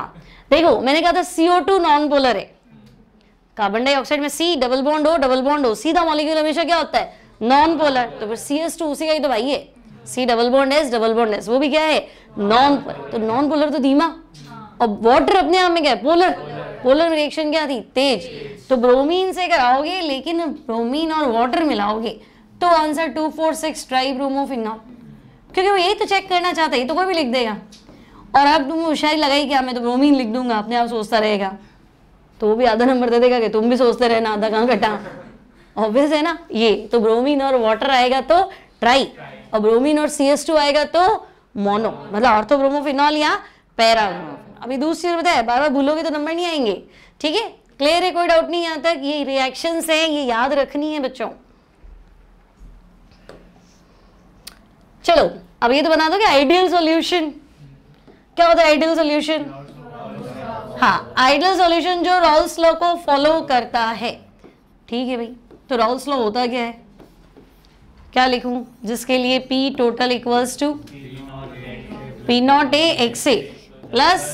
देखो मैंने कहा था सीओ टू नॉन पोलर है कार्बन डाइऑक्साइड में सी डबल बॉन्ड हो डबल बॉन्ड हो सीधा मॉलिक्यूल हमेशा क्या होता है नॉन पोलर तो फिर सी एस टू उसी का ही तो भाई है C double bond S double bond S वो भी क्या है नॉन पोलर तो नॉन पोलर तो धीमा और वाटर अपने आप में क्या है पोलर पोलर रिएक्शन क्या थी तेज तो ब्रोमीन से कराओगे लेकिन ब्रोमीन और वाटर मिलाओगे तो answer two four six tri bromophenol क्योंकि वो यही तो चेक करना चाहता है तो कोई भी लिख देगा और अब तुम होशियारी लगाई क्या मैं तो ब्रोमीन लिख दूंगा अपने आप सोचता रहेगा तो वो भी आधा नंबर दे देगा कि तुम भी सोचते रहना आधा कहाँ कटा ऑब्वियस है ना ये तो ब्रोमीन और वाटर आएगा तो ट्राई और ब्रोमीन और सी आएगा तो मोनो मतलब ऑर्थोब्रोमोफिनॉल या पैरा अभी दूसरी चीज़ बताया बार बार भूलोगे तो नंबर नहीं आएंगे ठीक है क्लियर है कोई डाउट नहीं यहां तक ये रिएक्शन है ये याद रखनी है बच्चों चलो अब ये तो बना दो कि आइडियल सॉल्यूशन क्या होता है आइडियल सॉल्यूशन हाँ आइडियल सॉल्यूशन जो रॉल्स लॉ को फॉलो करता है ठीक है भाई तो रॉल्स लॉ होता क्या है क्या लिखूं जिसके लिए P total equals to P naught A X A plus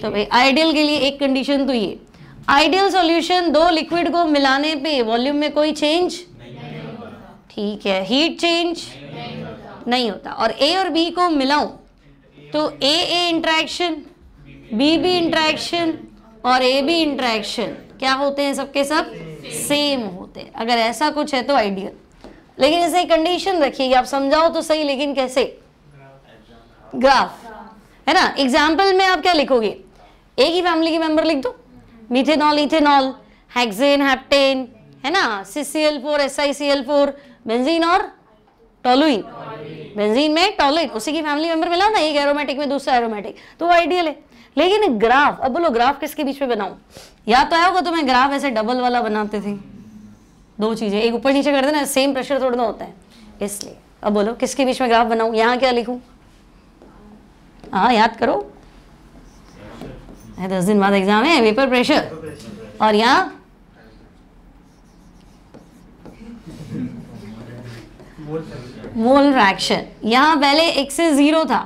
तो भाई आइडियल के लिए एक कंडीशन तो ये आइडियल सॉल्यूशन दो लिक्विड को मिलाने पे वॉल्यूम में कोई चेंज ठीक है हीट चेंज नहीं होता और ए और बी को मिलाऊं तो A A interaction B B interaction और ए बी इंट्रैक्शन क्या होते हैं सबके सब सेम होते हैं अगर ऐसा कुछ है तो आइडियल लेकिन ऐसे कंडीशन रखिए आप समझाओ तो सही लेकिन कैसे ग्राफ है ना एग्जाम्पल में आप क्या लिखोगे एक ही फैमिली के मेंबर लिख दो मिथेनॉल इथेनॉल हेक्सेन हैप्टेन है ना C C L four S I C L four benzene और टॉलुइन बेंजीन में टॉलुइन उसी की फैमिली मेंबर मिला ना एक एरोमेटिक में दूसरा एरोमेटिक तो वो आइडियल है लेकिन ग्राफ अब बोलो ग्राफ किसके बीच में बनाऊं या तो आया होगा तो मैं ग्राफ ऐसे डबल वाला बनाते थे दो चीज़ें एक ऊपर नीचे कर देना सेम प्रेशर थोड़ा ना होता है इसलिए अब बोलो किसके बीच में ग्राफ बनाऊं यहाँ क्या लिखूं हाँ याद करो दस दिन बाद एग्जाम है वेपर प्रेशर और यहाँ मोल फ्रैक्शन यहाँ पहले एक से ज़ीरो था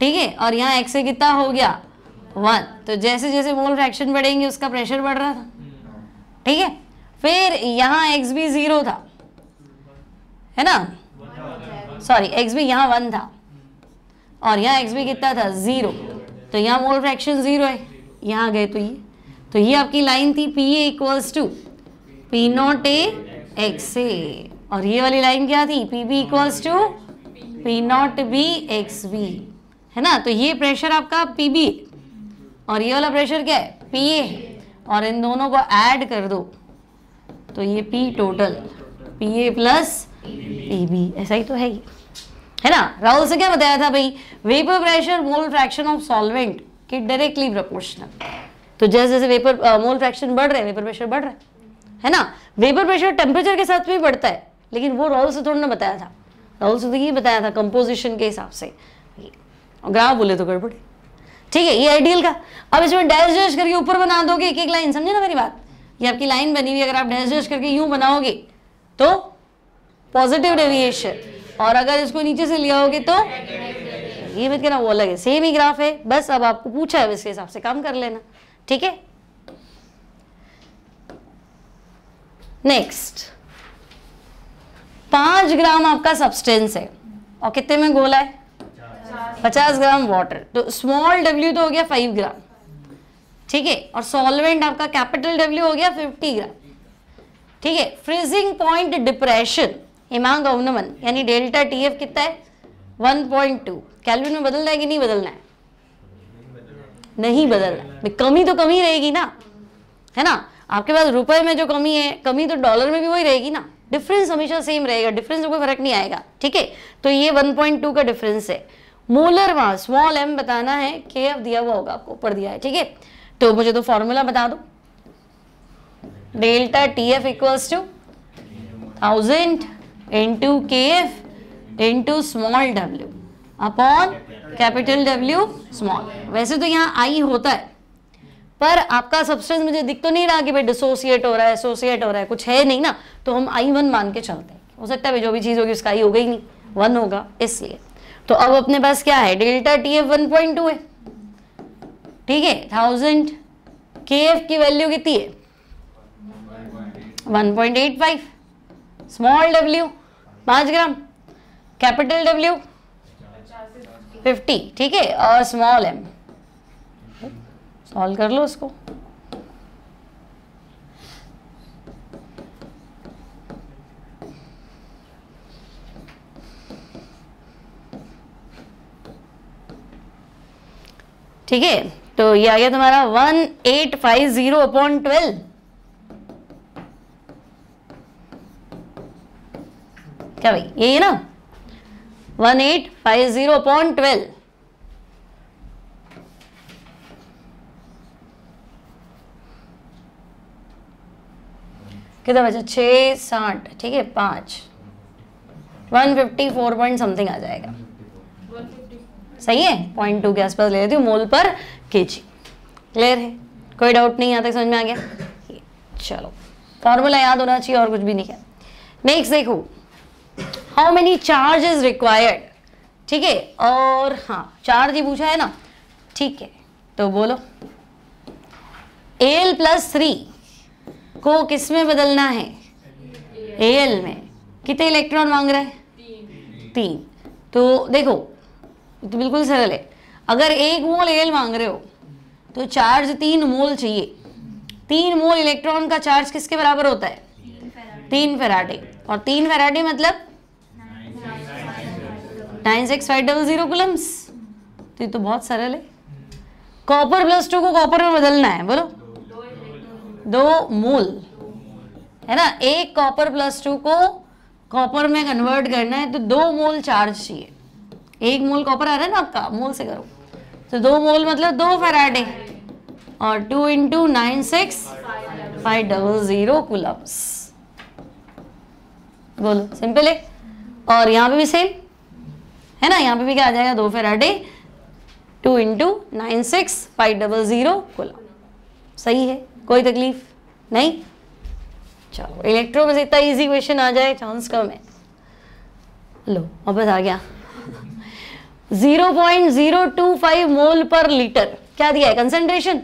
ठीक है और यहाँ एक से कितना हो गया वन तो जैसे जैसे मोल फ्रैक्शन बढ़ेंगे उसका प्रेशर बढ़ रहा था ठीक है फिर यहाँ एक्स भी ज़ीरो था है ना सॉरी एक्स भी यहाँ वन था और यहाँ एक्स भी कितना था ज़ीरो तो यहाँ मोल फ्रैक्शन ज़ीरो है यहाँ गए तो ये तो ये आपकी लाइन थी P A equals to P naught A X A और ये वाली लाइन क्या थी P B equals to P naught B X B है ना तो ये प्रेशर आपका पी बी और ये वाला प्रेशर क्या है पी ए और इन दोनों को ऐड कर दो तो ये P total P A plus P B ऐसा ही तो है ही है ना राहुल से क्या बताया था भाई vapour pressure mole fraction of solvent के डायरेक्टली प्रोपोर्शनल तो जैसे जैसे वेपर मोल फ्रैक्शन बढ़ रहे हैं वेपर प्रेशर बढ़ रहा है है ना वेपर प्रेशर टेम्परेचर के साथ भी बढ़ता है लेकिन वो राहुल से थोड़ा ना बताया था राहुल से तो ये बताया था कंपोजिशन के हिसाब से ग्राह बोले तो गड़बड़े ठीक है ये आइडियल का अब इसमें डैश डैश करके ऊपर बना दोगे एक एक लाइन समझे ना मेरी बात ये आपकी लाइन बनी हुई अगर आप डैश डैश करके यूं बनाओगे तो पॉजिटिव डेविएशन और अगर इसको नीचे से लिया होगे तो ये मत कहना वो अलग है सेम ही ग्राफ है बस अब आपको पूछा है इसके हिसाब से काम कर लेना ठीक है नेक्स्ट पांच ग्राम आपका सब्सटेंस है और कितने में गोला है पचास ग्राम वाटर तो स्मॉल डब्ल्यू तो हो गया फाइव ग्राम ठीक है और सॉल्वेंट आपका कैपिटल डब्ल्यू हो गया फिफ्टी ग्राम ठीक है फ्रीजिंग पॉइंट डिप्रेशन हिमांग अवनमन यानी डेल्टा टी एफ कितना है वन पॉइंट टू कैलविन में बदलना है कि नहीं बदलना है नहीं बदलना है कमी तो कमी रहेगी ना है ना आपके पास रुपए में जो कमी है कमी तो डॉलर में भी वही रहेगी ना डिफरेंस हमेशा सेम रहेगा डिफरेंस कोई फर्क नहीं आएगा ठीक है तो ये 1.2 का डिफरेंस है मोलर मास स्मॉल एम बताना है के एफ दिया हुआ होगा आपको ऊपर दिया है ठीक है तो मुझे तो फॉर्मूला बता दो delta T F equals to thousand two K F two small W upon capital W small वैसे तो यहाँ आई होता है पर आपका सब्सटेंस मुझे दिख तो नहीं रहा कि भाई डिसोसिएट हो रहा है एसोसिएट हो रहा है कुछ है नहीं ना तो हम आई वन मान के चलते हैं हो सकता है जो भी चीज़ होगी उसका आई होगा ही नहीं वन होगा इसलिए तो अब अपने पास क्या है delta T F one point two है ठीक है थाउजेंड के एफ की वैल्यू कितनी है one point eight five small W पाँच ग्राम कैपिटल डब्ल्यू फिफ्टी ठीक है और स्मॉल एम सॉल्व कर लो उसको ठीक है तो ये आ गया तुम्हारा one eight five zero upon twelve क्या भाई यही है ना one eight five zero point twelve कितना बचा छ साठ ठीक है पांच one fifty four point something आ जाएगा सही है पॉइंट टू के आसपास ले लेती हूँ मोल पर के जी क्लियर है कोई डाउट नहीं आता समझ में आ गया चलो फॉर्मूला याद होना चाहिए और कुछ भी नहीं है नेक्स्ट देखो how many charge is required ठीक है और हाँ चार्ज ही पूछा है ना ठीक है तो बोलो एल प्लस थ्री को किस में बदलना है एल में कितने इलेक्ट्रॉन मांग रहा है तीन, तीन। तो देखो तो बिल्कुल सरल है अगर एक मोल एल मांग रहे हो तो चार्ज तीन मोल चाहिए तीन मोल इलेक्ट्रॉन का चार्ज किसके बराबर होता है तीन फेराडे और तीन फेराडे मतलब times x five double zero coulombs तो ये तो बहुत सरल है कॉपर प्लस टू को कॉपर में बदलना है बोलो दो मोल है ना एक कॉपर प्लस टू को कॉपर में कन्वर्ट करना है तो दो मोल चार्ज चाहिए एक मोल कॉपर आ रहा है ना आपका मोल से करो तो दो मोल मतलब दो फराडे और two into nine six five double zero coulombs बोलो सिंपल है और यहां पे भी सेम है ना यहाँ पे भी क्या आ जाएगा दो faraday two into nine six five double zero coulomb सही है कोई तकलीफ नहीं चलो इलेक्ट्रो में से इतना ईजी क्वेश्चन आ जाए चांस कम है लो वापस आ गया 0.025 मोल पर लीटर क्या दिया है कंसेंट्रेशन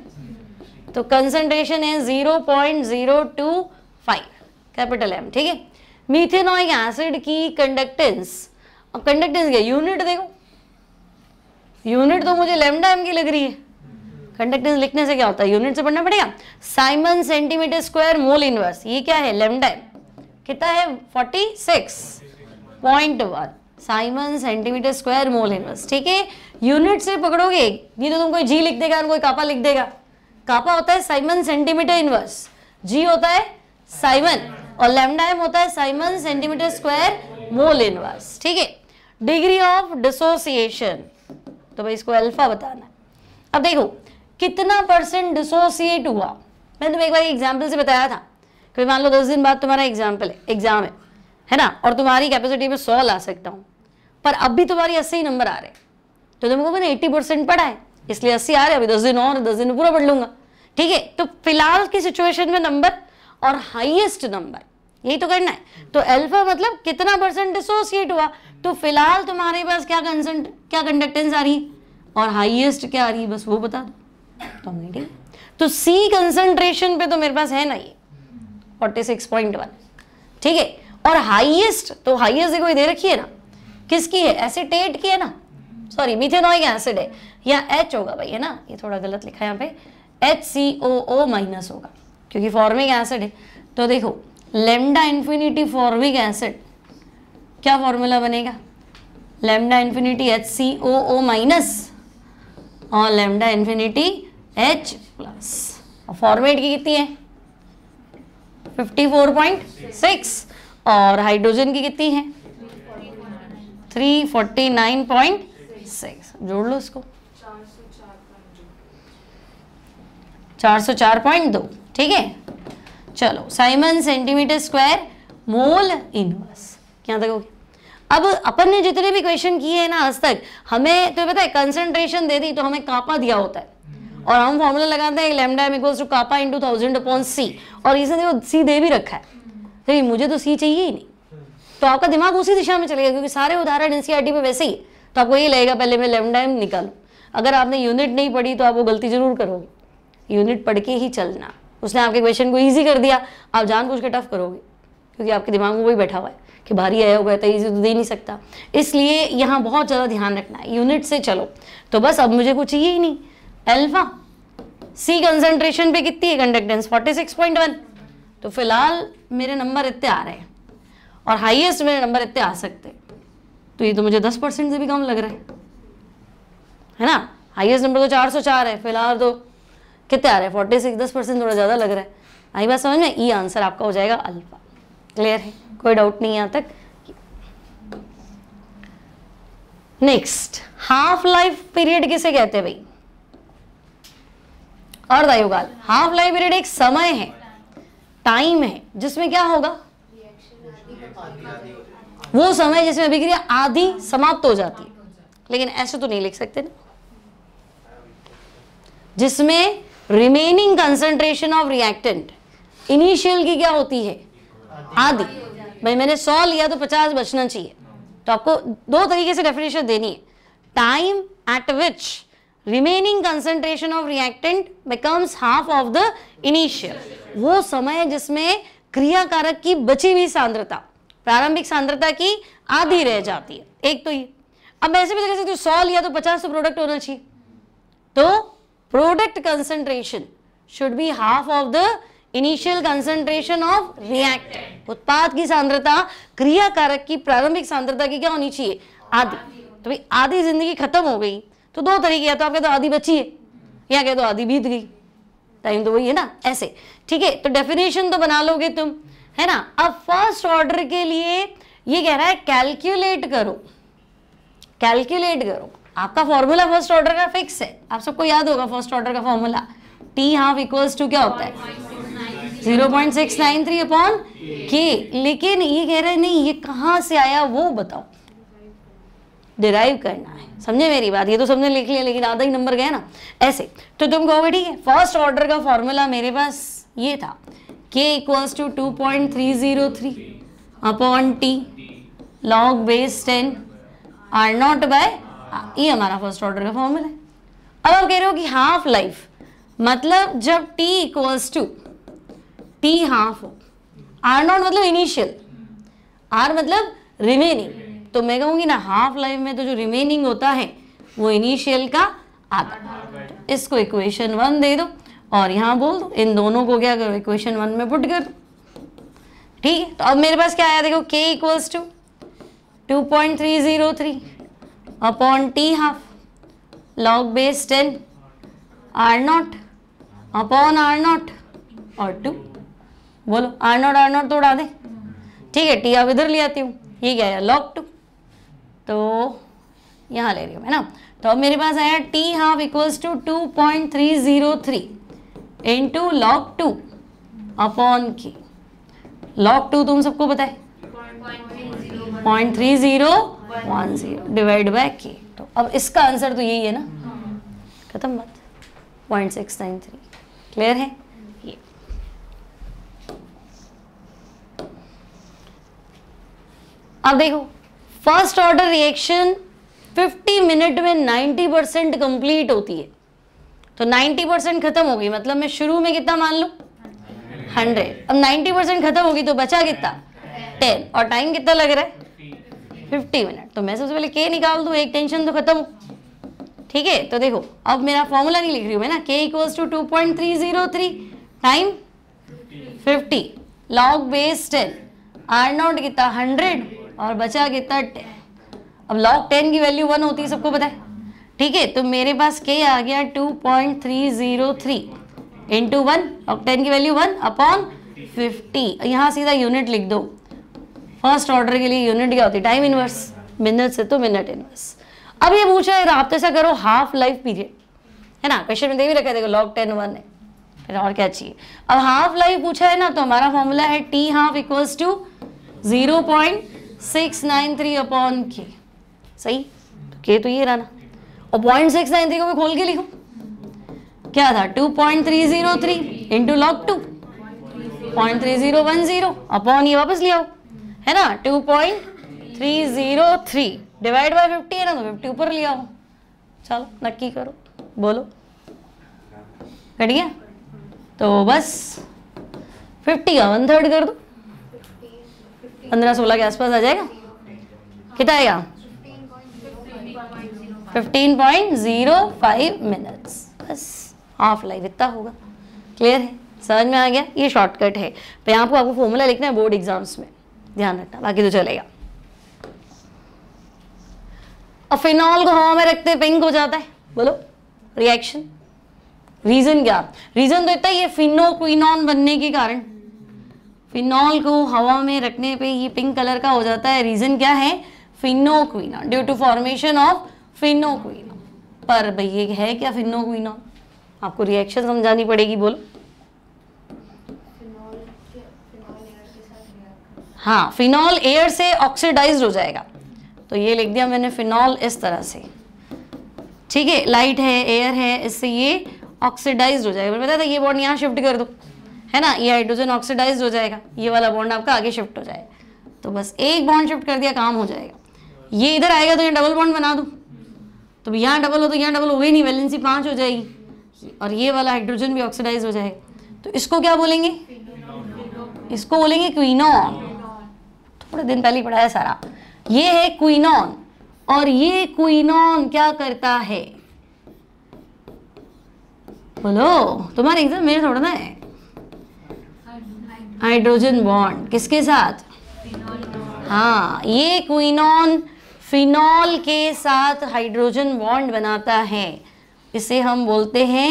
तो कंसेंट्रेशन है 0.025 कैपिटल एम ठीक है मीथेनॉइक एसिड की कंडक्टेंस अब कंडक्टेंस क्या यूनिट देखो यूनिट तो मुझे लेमडा एम की लग रही है कंडक्टेंस लिखने से क्या होता है यूनिट से पढ़ना पड़ेगा siemens centimetre square mole inverse ये क्या है लेमडा एम कितना है forty six point one siemens centimetre square mole inverse ठीक है यूनिट से पकड़ोगे नहीं तो तुम कोई जी लिख देगा कोई कापा लिख देगा कापा होता है साइमन सेंटीमीटर इनवर्स जी होता है साइमन और लेमडा एम होता है siemens centimetre square mole inverse ठीक है डिग्री ऑफ डिसोसिएशन तो भाई इसको अल्फा बताना है अब देखो कितना परसेंट डिसोसिएट हुआ मैंने तुम्हें एक बार एग्जाम्पल से बताया था कि मान लो दस दिन बाद तुम्हारा एग्जाम्पल है एग्जाम है है ना और तुम्हारी कैपेसिटी में सौ ला सकता हूँ पर अब भी तुम्हारी अस्सी नंबर आ रहे हैं तो तुमको मैंने एट्टी परसेंट पढ़ा है इसलिए अस्सी आ रहे अभी दस दिन और दस दिन पूरा पढ़ लूंगा ठीक है तो फिलहाल की सिचुएशन में नंबर और हाइएस्ट नंबर यही तो करना है तो अल्फा मतलब कितना परसेंट डिसोसिएट हुआ तो फिलहाल तुम्हारे पास क्या कंसेंट क्या कंडक्टेंस आ रही है और हाईएस्ट क्या आ रही है बस वो बता दो तो हमने तो सी कंसेंट्रेशन पे तो मेरे पास है ना ये फोर्टी सिक्स पॉइंट वन ठीक है और हाईएस्ट तो हाईएस्ट देखो दे रखी है ना किसकी है एसिटेट की है ना सॉरी मिथेनॉइक एसिड है या एच होगा भाई है ना ये थोड़ा गलत लिखा है यहाँ पे H C O O minus होगा क्योंकि फॉर्मिक एसिड है तो देखो लेमडा इन्फिनिटी फॉर्मिक एसिड क्या फॉर्मूला बनेगा lambda infinity H C O O minus और lambda infinity H plus formate की कितनी है 54.6 और हाइड्रोजन की कितनी है 349.6 जोड़ लो इसको 404.2 ठीक है चलो siemens centimetre square mole inverse क्या तक हो गया अब अपन ने जितने भी क्वेश्चन किए हैं ना आज तक हमें तो पता है कंसंट्रेशन दे दी तो हमें कापा दिया होता है और हम फॉर्मूला लगाते हैं lambda equals to kappa into thousand upon C और इसने देखो सी दे भी रखा है लेकिन तो मुझे तो सी चाहिए ही नहीं तो आपका दिमाग उसी दिशा में चलेगा क्योंकि सारे उदाहरण एन में वैसे ही तो आपको यही लगेगा पहले मैं लेमडा निकालू अगर आपने यूनिट नहीं पढ़ी तो आप वो गलती जरूर करोगे यूनिट पढ़ के ही चलना उसने आपके क्वेश्चन को ईजी कर दिया आप पूछ के टफ करोगे क्योंकि आपके दिमाग में वही बैठा हुआ है कि भारी आया होगा तो ईजी तो दे नहीं सकता इसलिए यहाँ बहुत ज़्यादा ध्यान रखना है यूनिट से चलो तो बस अब मुझे कुछ चाहिए ही नहीं एल्फा सी कंसंट्रेशन पे कितनी है कंडक्टेंस 46.1 तो फिलहाल मेरे नंबर इतने आ रहे हैं और हाईएस्ट मेरे नंबर इतने आ सकते तो ये तो मुझे 10 परसेंट से भी कम लग रहा है है ना हाईएस्ट नंबर तो 404 है फिलहाल तो कितने आ रहे हैं फोर्टी सिक्स दस परसेंट थोड़ा ज़्यादा लग रहा है आई बात समझ में ई आंसर आपका हो जाएगा अल्फा क्लियर है कोई डाउट नहीं यहाँ तक नेक्स्ट हाफ लाइफ पीरियड किसे कहते हैं भाई अर्धयुगाल हाफ लाइफ पीरियड एक समय है टाइम है जिसमें क्या होगा वो समय जिसमें अभिक्रिया आधी समाप्त हो जाती है लेकिन ऐसे तो नहीं लिख सकते ना जिसमें remaining concentration of reactant initial की क्या होती है आदि भाई मैंने सौ लिया तो पचास बचना चाहिए तो आपको दो तरीके से डेफिनेशन देनी है time at which remaining concentration of reactant becomes half of the initial वो समय जिसमें क्रियाकारक की बची हुई सांद्रता प्रारंभिक सांद्रता की आधी रह जाती है एक तो ये अब ऐसे भी देख सकते सौ लिया तो पचास तो प्रोडक्ट होना चाहिए तो product concentration should be half of the initial concentration of reactant उत्पाद की सांद्रता क्रिया कारक की प्रारंभिक सांद्रता की क्या होनी चाहिए आधी तो भाई आधी जिंदगी खत्म हो गई तो दो तरीके या तो आप तो आधी बची है या कह तो आधी बीत गई टाइम तो वही है ना ऐसे ठीक है तो डेफिनेशन तो बना लोगे तुम है ना अब फर्स्ट ऑर्डर के लिए ये कह रहा है कैलकुलेट करो कैलकुलेट करो आपका फॉर्मूला फर्स्ट ऑर्डर का फिक्स है आप सबको याद होगा फर्स्ट ऑर्डर का formula T half equals to क्या होता है zero point six nine three upon k लेकिन ये कह रहे नहीं ये कहाँ से आया वो बताओ डिराइव करना है समझे मेरी बात ये तो सबने लिख लिया लेकिन आधा ही नंबर गया ना ऐसे तो तुम कहोगे ठीक है फर्स्ट ऑर्डर का फॉर्मूला मेरे पास ये था k equals to two point three zero three upon T log base ten R not by ये हमारा फर्स्ट ऑर्डर का फॉर्मूला है अब आप कह रहे हो कि हाफ लाइफ मतलब जब t equals to t half हो आर नॉट मतलब इनिशियल आर मतलब रिमेनिंग तो मैं कहूंगी ना हाफ लाइफ में तो जो रिमेनिंग होता है वो इनिशियल का आधा इसको इक्वेशन वन दे दो और यहां बोल दो इन दोनों को क्या करो इक्वेशन वन में पुट कर दो ठीक है तो अब मेरे पास क्या आया देखो k equals to two point three zero three upon T half log base ten R not upon R not और टू बोलो आर नॉट आर नॉट तो दे ठीक है टी आप इधर ले आती हूँ ये क्या है लॉग टू तो यहाँ ले रही हूँ है ना तो अब मेरे पास आया T half equals to two point three zero three into log two upon की लॉग टू तुम सबको बताए point three zero one zero divide by k तो अब इसका आंसर तो यही है ना खत्म बात point six nine three clear है ये अब देखो फर्स्ट ऑर्डर रिएक्शन 50 मिनट में 90 परसेंट कंप्लीट होती है तो 90 परसेंट खत्म हो गई मतलब मैं शुरू में कितना मान लू 100 अब 90 परसेंट खत्म होगी तो बचा कितना 10 और टाइम कितना लग रहा है फिफ्टी मिनट तो मैं सबसे पहले के निकाल दू एक टेंशन तो खत्म ठीक है तो देखो अब मेरा फॉर्मूला नहीं लिख रही हूँ मैं ना के equals to two point three zero three time fifty log base ten R not कितना हंड्रेड और बचा कितना टेन अब लॉग टेन की वैल्यू वन होती है सबको पता है ठीक है तो मेरे पास के आ गया two point three zero three into one और टेन की वैल्यू वन अपॉन फिफ्टी यहाँ सीधा यूनिट लिख दो फर्स्ट ऑर्डर के लिए यूनिट क्या होती है टाइम इन्वर्स मिनट से तो मिनट इन्वर्स अब ये पूछा है आप तो ऐसा करो हाफ लाइफ पीरियड है ना क्वेश्चन में दे तो भी रखा देखो लॉग टेन वन है फिर और क्या चाहिए अब हाफ लाइफ पूछा है ना तो हमारा फॉर्मूला है T half equals to zero point six nine three upon k सही तो के तो ये रहा ना और पॉइंट सिक्स नाइन थ्री को मैं खोल के लिखूँ क्या था two point three zero three into log two point three zero one zero upon ये वापस ले आओ है ना two point three zero three divide by fifty है ना तो फिफ्टी ऊपर लिया हो चलो नक्की करो बोलो कट गया तो बस फिफ्टी का वन थर्ड कर दो पंद्रह सोलह के आसपास आ जाएगा कितना आएगा fifteen point zero five minutes बस हाफ लाइफ इतना होगा क्लियर है समझ में आ गया ये शॉर्टकट है पर तो यहाँ पर आपको फॉर्मूला लिखना है बोर्ड एग्जाम्स में ध्यान रखना बाकी तो चलेगा अब फिनॉल को हवा में रखते पिंक हो जाता है बोलो रिएक्शन रीजन क्या रीजन तो इतना ये फिनोक्विनॉन बनने के कारण फिनॉल को हवा में रखने पे ये पिंक कलर का हो जाता है रीजन क्या है phenoquinone due to formation of phenoquinone पर भैया है क्या फिनोक्विनॉन आपको रिएक्शन समझानी पड़ेगी बोलो हाँ फिनॉल एयर से ऑक्सीडाइज हो जाएगा तो ये लिख दिया मैंने फिनॉल इस तरह से ठीक है लाइट है एयर है इससे ये ऑक्सीडाइज हो जाएगा बताया था ये बॉन्ड यहाँ शिफ्ट कर दो है ना ये हाइड्रोजन ऑक्सीडाइज हो जाएगा ये वाला बॉन्ड आपका आगे शिफ्ट हो जाएगा तो बस एक बॉन्ड शिफ्ट कर दिया काम हो जाएगा ये इधर आएगा तो ये डबल बॉन्ड बना दो तो यहाँ डबल हो तो यहाँ डबल हो गई नहीं वैलेंसी पाँच हो जाएगी और ये वाला हाइड्रोजन भी ऑक्सीडाइज हो जाएगा तो इसको क्या बोलेंगे इसको बोलेंगे क्विनॉन थोड़े दिन पहले पढ़ाया सारा ये है क्विनॉन और ये क्विनॉन क्या करता है बोलो तुम्हारे एग्जाम मेरे थोड़ा ना है हाइड्रोजन बॉन्ड किसके साथ हाँ ये क्विनॉन फिनॉल के साथ हाइड्रोजन बॉन्ड बनाता है इसे हम बोलते हैं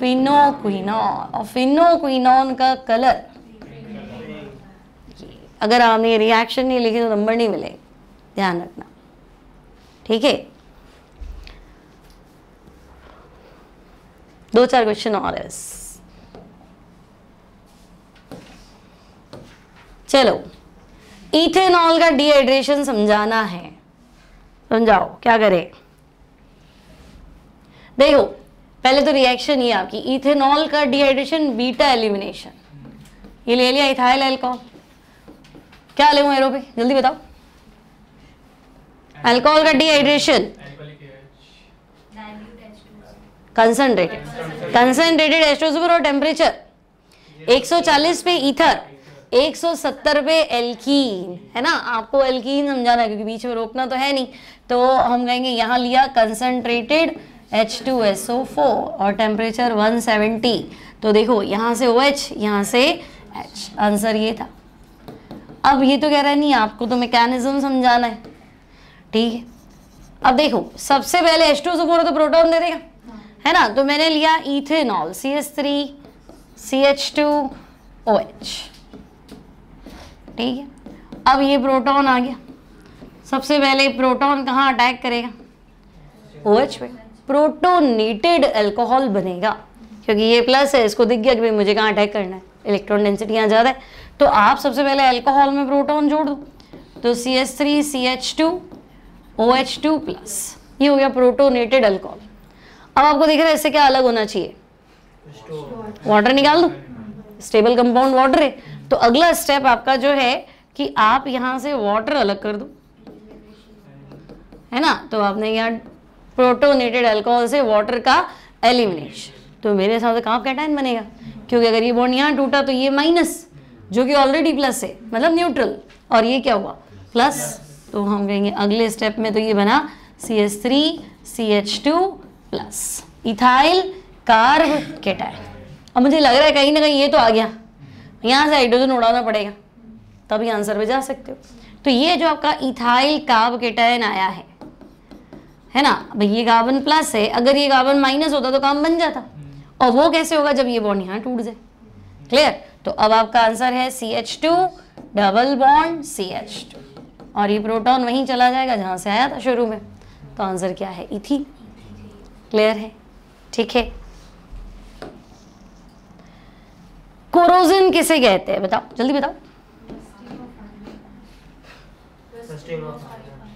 फिनोक्विनॉन और फिनोक्विनॉन का कलर अगर आपने रिएक्शन नहीं लिखी तो नंबर नहीं मिले ध्यान रखना ठीक है दो चार क्वेश्चन और है चलो इथेनॉल का डिहाइड्रेशन समझाना है समझाओ क्या करें देखो पहले तो रिएक्शन ही आपकी इथेनॉल का डिहाइड्रेशन बीटा एलिमिनेशन ये ले लिया इथाइल एल्कोहल क्या ले एरो पे जल्दी बताओ अल्कोहल का डिहाइड्रेशन कंसनट्रेटेड कंसनट्रेटेड एस्ट्रोसुपर और टेम्परेचर 140 पे इथर 170 पे एल्कीन है ना आपको एल्कीन समझाना है क्योंकि बीच में रोकना तो है नहीं तो हम कहेंगे यहाँ लिया कंसनट्रेटेड H2SO4 और टेम्परेचर 170 तो देखो यहाँ से OH यहाँ से H आंसर ये था अब ये तो कह रहा है नहीं आपको तो मैकेनिज्म समझाना है ठीक है अब देखो सबसे पहले एच टू तो प्रोटोन दे देगा हाँ। है ना तो मैंने लिया ethanol C S three C H two O H ठीक है अब ये प्रोटॉन आ गया सबसे पहले प्रोटॉन कहाँ अटैक करेगा ओ एच पे प्रोटोनेटेड अल्कोहल बनेगा क्योंकि ये प्लस है इसको दिख गया कि भाई मुझे कहाँ अटैक करना है इलेक्ट्रॉन डेंसिटी यहाँ ज़्यादा है तो आप सबसे पहले अल्कोहल में प्रोटॉन जोड़ दो तो C S three C H two O H two plus ये हो गया प्रोटोनेटेड अल्कोहल अब आपको देख रहे हैं इससे क्या अलग होना चाहिए वाटर निकाल दो स्टेबल कंपाउंड वाटर है तो अगला स्टेप आपका जो है कि आप यहाँ से वाटर अलग कर दो है ना तो आपने यहाँ प्रोटोनेटेड अल्कोहल से वाटर का एलिमिनेशन तो मेरे हिसाब से कहाँ कैटाइन बनेगा क्योंकि अगर ये बॉन्ड यहाँ टूटा तो ये माइनस जो कि ऑलरेडी प्लस है मतलब न्यूट्रल और ये क्या हुआ प्लस तो हम कहेंगे अगले स्टेप में तो ये बना C S three C H two plus ethyl carbocation अब मुझे लग रहा है कहीं ना कहीं ये तो आ गया यहाँ से हाइड्रोजन उड़ाना पड़ेगा तभी आंसर पे जा सकते हो तो ये जो आपका इथाइल कार्ब केटाइन आया है है ना भाई ये कार्बन प्लस है अगर ये कार्बन माइनस होता तो काम बन जाता और वो कैसे होगा जब ये बॉन्ड यहाँ टूट जाए क्लियर तो अब आपका आंसर है C H two double bond C H two और ये प्रोटॉन वहीं चला जाएगा जहाँ से आया था शुरू में तो आंसर क्या है इथी क्लियर है ठीक है कोरोजिन किसे कहते हैं बताओ जल्दी बताओ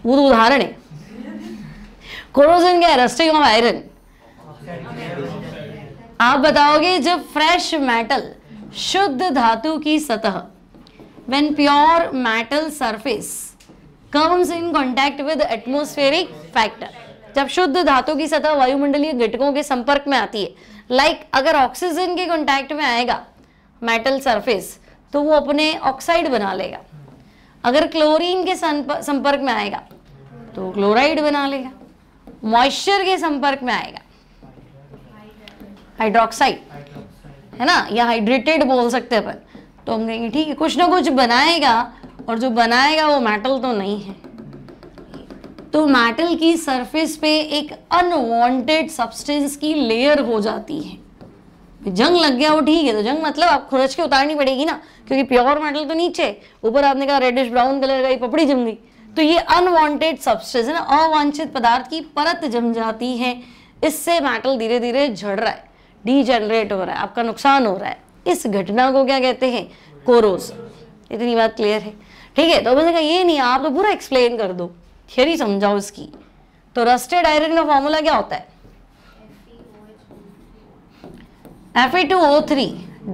वो तो उदाहरण है कोरोजिन क्या है रस्टिंग ऑफ आयरन आप बताओगे जब फ्रेश मेटल शुद्ध धातु की सतह when pure metal surface comes in contact with atmospheric factor जब शुद्ध धातु की सतह वायुमंडलीय घटकों के संपर्क में आती है लाइक like, अगर ऑक्सीजन के कॉन्टैक्ट में आएगा मेटल सरफेस तो वो अपने ऑक्साइड बना लेगा अगर क्लोरीन तो के संपर्क में आएगा तो क्लोराइड बना लेगा मॉइस्चर के संपर्क में आएगा हाइड्रोक्साइड है ना या हाइड्रेटेड बोल सकते हैं अपन तो हम कहेंगे ठीक है कुछ ना कुछ बनाएगा और जो बनाएगा वो मेटल तो नहीं है तो मेटल की सरफेस पे एक अनवांटेड सब्सटेंस की लेयर हो जाती है जंग लग गया वो ठीक है तो जंग मतलब आप खुरच के उतारनी पड़ेगी ना क्योंकि प्योर मेटल तो नीचे ऊपर आपने कहा रेडिश ब्राउन कलर का ये पपड़ी जम गई तो ये अनवांटेड सब्सटेंस है ना अवांछित पदार्थ की परत जम जाती है इससे मेटल धीरे धीरे झड़ रहा है डीजनरेट हो रहा है आपका नुकसान हो रहा है इस घटना को क्या कहते हैं कोरोस इतनी बात क्लियर है ठीक है तो मैंने कहा ये नहीं आप तो पूरा एक्सप्लेन कर दो थियरी समझाओ इसकी तो रस्टेड आयरन का फॉर्मूला क्या होता है F two O three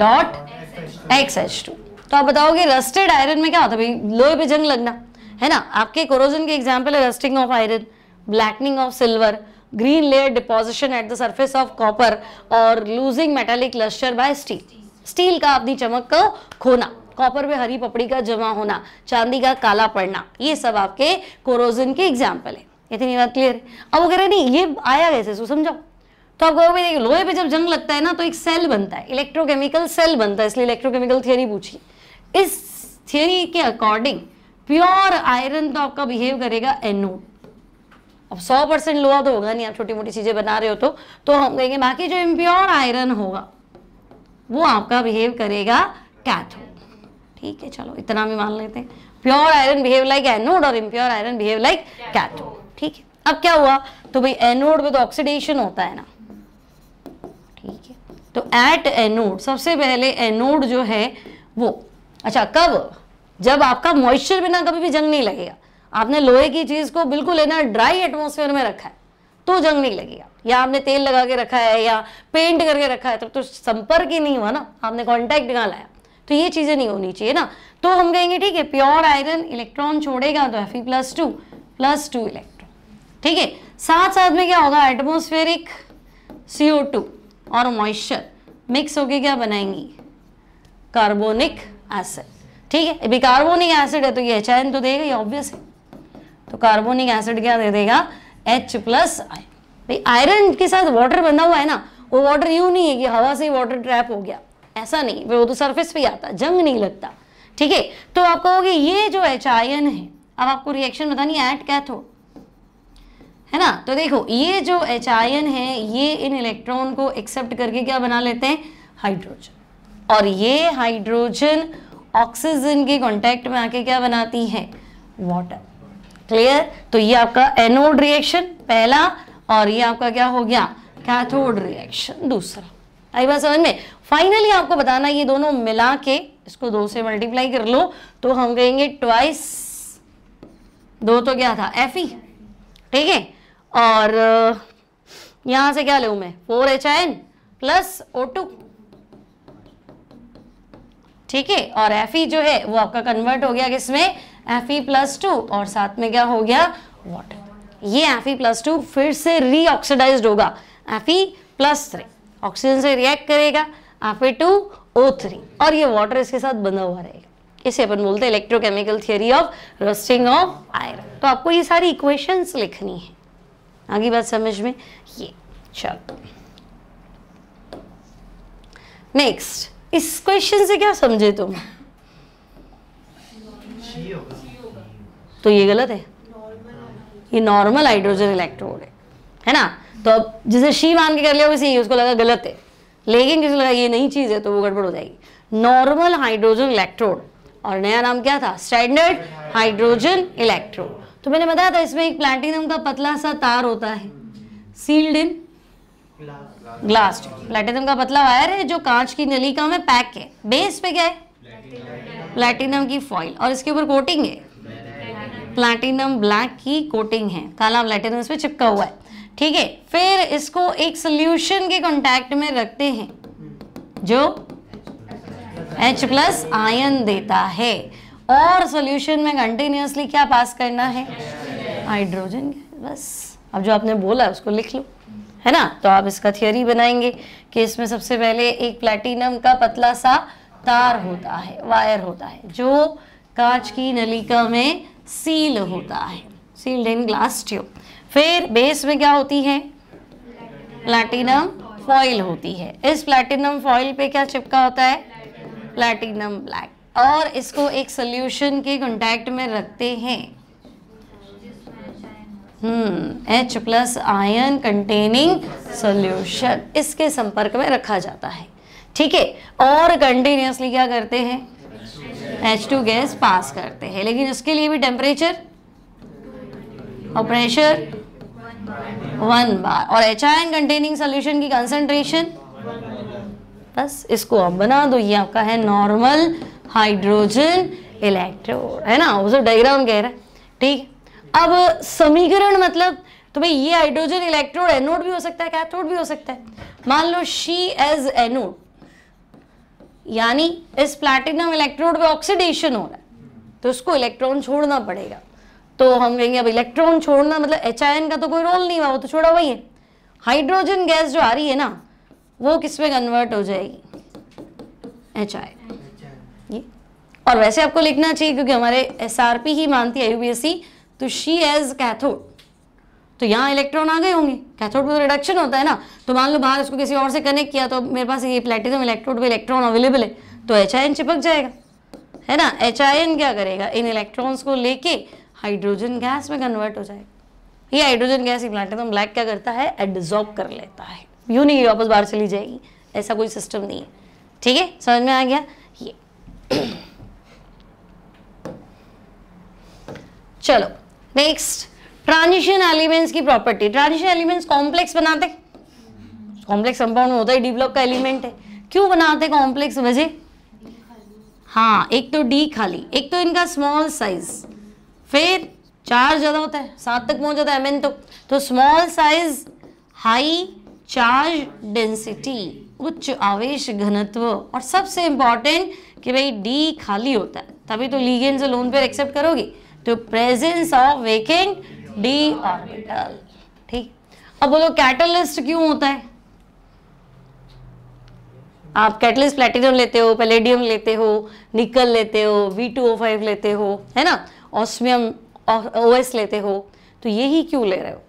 dot X H two तो आप बताओगे रस्टेड आयरन में क्या होता है भाई लोहे पे जंग लगना है ना आपके कोरोजन के एग्जाम्पल है rusting of iron blackening of silver green layer deposition at the surface of copper और losing metallic luster by steel steel का अपनी चमक का खोना कॉपर में हरी पपड़ी का जमा होना चांदी का काला पड़ना ये सब आपके कोरोजन के एग्जाम्पल है इतनी बात क्लियर अब वो कह रहे नहीं ये आया कैसे सो समझाओ तो आप कहोगे देखिए लोहे पे जब जंग लगता है ना तो एक सेल बनता है इलेक्ट्रोकेमिकल सेल बनता है इसलिए इलेक्ट्रोकेमिकल थियरी पूछी इस थियरी के अकॉर्डिंग प्योर आयरन तो आपका बिहेव करेगा एनोड अब 100 परसेंट लोहा तो होगा नहीं आप छोटी मोटी चीज़ें बना रहे हो तो तो हम कहेंगे बाकी जो इम्प्योर आयरन होगा वो आपका बिहेव करेगा कैथोड ठीक है चलो इतना भी मान लेते हैं pure iron behave like anode और impure iron behave like cathode ठीक है अब क्या हुआ तो भाई एनोड में तो ऑक्सीडेशन होता है ना ठीक है तो एट एनोड सबसे पहले एनोड जो है वो अच्छा कब जब आपका मॉइस्चर बिना कभी भी जंग नहीं लगेगा आपने लोहे की चीज को बिल्कुल है ना ड्राई एटमोसफेयर में रखा है तो जंग नहीं लगेगा या आपने तेल लगा के रखा है या पेंट करके रखा है तब तो, तो संपर्क ही नहीं हुआ ना आपने कॉन्टैक्ट कहाँ लाया तो ये चीज़ें नहीं होनी चाहिए ना तो हम कहेंगे ठीक है प्योर आयरन इलेक्ट्रॉन छोड़ेगा तो F plus two plus two electron ठीक है साथ साथ में क्या होगा एटमोस्फेरिक टू और मॉइस्चर मिक्स होके क्या बनाएंगी कार्बोनिक एसिड ठीक है अभी कार्बोनिक एसिड है तो ये एच तो देगा ये ऑब्वियस है तो कार्बोनिक एसिड क्या दे देगा एच प्लस आई आयरन के साथ वाटर बना हुआ है ना वो वाटर यू नहीं है कि हवा से वाटर ट्रैप हो गया ऐसा नहीं वो तो सरफेस पे आता जंग नहीं लगता ठीक है तो आप कहोगे ये जो एच आयन है अब आपको रिएक्शन बतानी नहीं एट कैथोड है ना तो देखो ये जो एच आयन है ये इन इलेक्ट्रॉन को एक्सेप्ट करके क्या बना लेते हैं हाइड्रोजन और ये हाइड्रोजन ऑक्सीजन के कांटेक्ट में आके क्या बनाती है वाटर क्लियर तो ये आपका एनोड रिएक्शन पहला और ये आपका क्या हो गया कैथोड रिएक्शन दूसरा आई बात समझ में फाइनली आपको बताना ये दोनों मिला के इसको दो से मल्टीप्लाई कर लो तो हम कहेंगे ट्वाइस दो तो क्या था एफ ई ठीक है और यहां से क्या लू मैं फोर एच आई एन प्लस ओ टू ठीक है और एफ ई जो है वो आपका कन्वर्ट हो गया किसमें एफ ई प्लस टू और साथ में क्या हो गया वॉटर ये एफ ई प्लस टू फिर से रीऑक्सीडाइज होगा F E plus three oxygen से रिएक्ट करेगा एफ टू ओ थ्री और ये वाटर इसके साथ बंधा हुआ रहेगा इसे अपन बोलते हैं electrochemical theory of rusting of iron तो आपको ये सारी इक्वेशंस लिखनी है आगे बात समझ में ये चलो नेक्स्ट इस क्वेश्चन से क्या समझे तुम तो ये गलत है ये नॉर्मल हाइड्रोजन इलेक्ट्रोड है है ना तो अब जिसे शी मान के कर लिया वैसे ही उसको लगा गलत है लेकिन किसी लगा ये नई चीज़ है तो वो गड़बड़ हो जाएगी नॉर्मल हाइड्रोजन इलेक्ट्रोड और नया नाम क्या था स्टैंडर्ड हाइड्रोजन इलेक्ट्रोड तो मैंने बताया था इसमें एक प्लैटिनम का पतला सा तार होता है सील्ड इन ग्लास प्लैटिनम का पतला वायर है जो कांच की नलिका में पैक है बेस पे क्या है प्लेटिनम की फॉइल और इसके ऊपर कोटिंग है प्लेटिनम ब्लैक की कोटिंग है काला प्लेटिनम इसमें चिपका हुआ है ठीक है फिर इसको एक सोल्यूशन के कॉन्टैक्ट में रखते हैं जो एच प्लस आयन देता है और सोल्यूशन में कंटिन्यूसली क्या पास करना है हाइड्रोजन बस अब जो आपने बोला उसको लिख लो है ना तो आप इसका थियोरी बनाएंगे कि इसमें सबसे पहले एक प्लेटिनम का पतला सा तार होता है वायर होता है जो कांच की नलिका में सील होता है सील्ड इन ग्लास ट्यूब फिर बेस में क्या होती है प्लैटिनम फॉइल होती है इस प्लैटिनम फॉइल पे क्या चिपका होता है प्लैटिनम ब्लैक और इसको एक सोल्यूशन के कॉन्टैक्ट में रखते हैं H plus ion containing solution इसके संपर्क में रखा जाता है ठीक है और कंटिन्यूसली क्या करते हैं एच टू गैस पास करते हैं लेकिन उसके लिए भी टेम्परेचर और प्रेशर वन बार और एच आई एन कंटेनिंग सोल्यूशन की कंसेंट्रेशन बस इसको आप बना दो ये आपका है नॉर्मल हाइड्रोजन इलेक्ट्रोड है ना उसे डायग्राम तो कह रहा है ठीक अब समीकरण मतलब तो भाई ये हाइड्रोजन इलेक्ट्रोड एनोड भी हो सकता है कैथोड भी हो सकता है मान लो शी एज एनोड यानी इस प्लैटिनम इलेक्ट्रोड पे ऑक्सीडेशन हो रहा है तो उसको इलेक्ट्रॉन छोड़ना पड़ेगा तो हम कहेंगे अब इलेक्ट्रॉन छोड़ना मतलब एच का तो कोई रोल नहीं हुआ वो तो छोड़ा वही है हाइड्रोजन गैस जो आ रही है ना वो किस में कन्वर्ट हो जाएगी एच आई और वैसे आपको लिखना चाहिए क्योंकि हमारे एस ही मानती है यू तो शी एज कैथोड तो यहाँ इलेक्ट्रॉन आ गए होंगे कैथोड पे तो रिडक्शन होता है ना तो मान लो बाहर उसको किसी और से कनेक्ट किया तो मेरे पास ये प्लेटिनम इलेक्ट्रोड पर इलेक्ट्रॉन अवेलेबल है तो एच चिपक जाएगा है ना एच क्या करेगा इन इलेक्ट्रॉन्स को लेके हाइड्रोजन गैस में कन्वर्ट हो जाएगा ये हाइड्रोजन गैस प्लेटिनम ब्लैक क्या करता है एड्जॉर्ब कर लेता है यू नहीं वापस बाहर चली जाएगी ऐसा कोई सिस्टम नहीं है ठीक है समझ में आ गया ये चलो नेक्स्ट ट्रांजिशन एलिमेंट्स की प्रॉपर्टी ट्रांजिशन एलिमेंट्स कॉम्प्लेक्स बनाते कॉम्प्लेक्स कंपाउंड होता है डीब्लॉक का एलिमेंट है क्यों बनाते कॉम्प्लेक्स वजह हाँ एक तो डी खाली एक तो इनका स्मॉल साइज फिर चार्ज ज़्यादा होता है सात तक पहुँच जाता है एम तो तो small size high charge density उच्च आवेश घनत्व और सबसे इम्पॉर्टेंट कि भाई डी खाली होता है तभी तो लीगेंस लोन पर एक्सेप्ट करोगे तो presence of vacant d orbital ठीक अब बोलो कैटलिस्ट क्यों होता है आप कैटलिस्ट प्लेटिनम लेते हो पैलेडियम लेते हो निकल लेते हो वी टू ओ फाइव लेते हो है ना ऑस्मियम ओ एस लेते हो तो ये ही क्यों ले रहे हो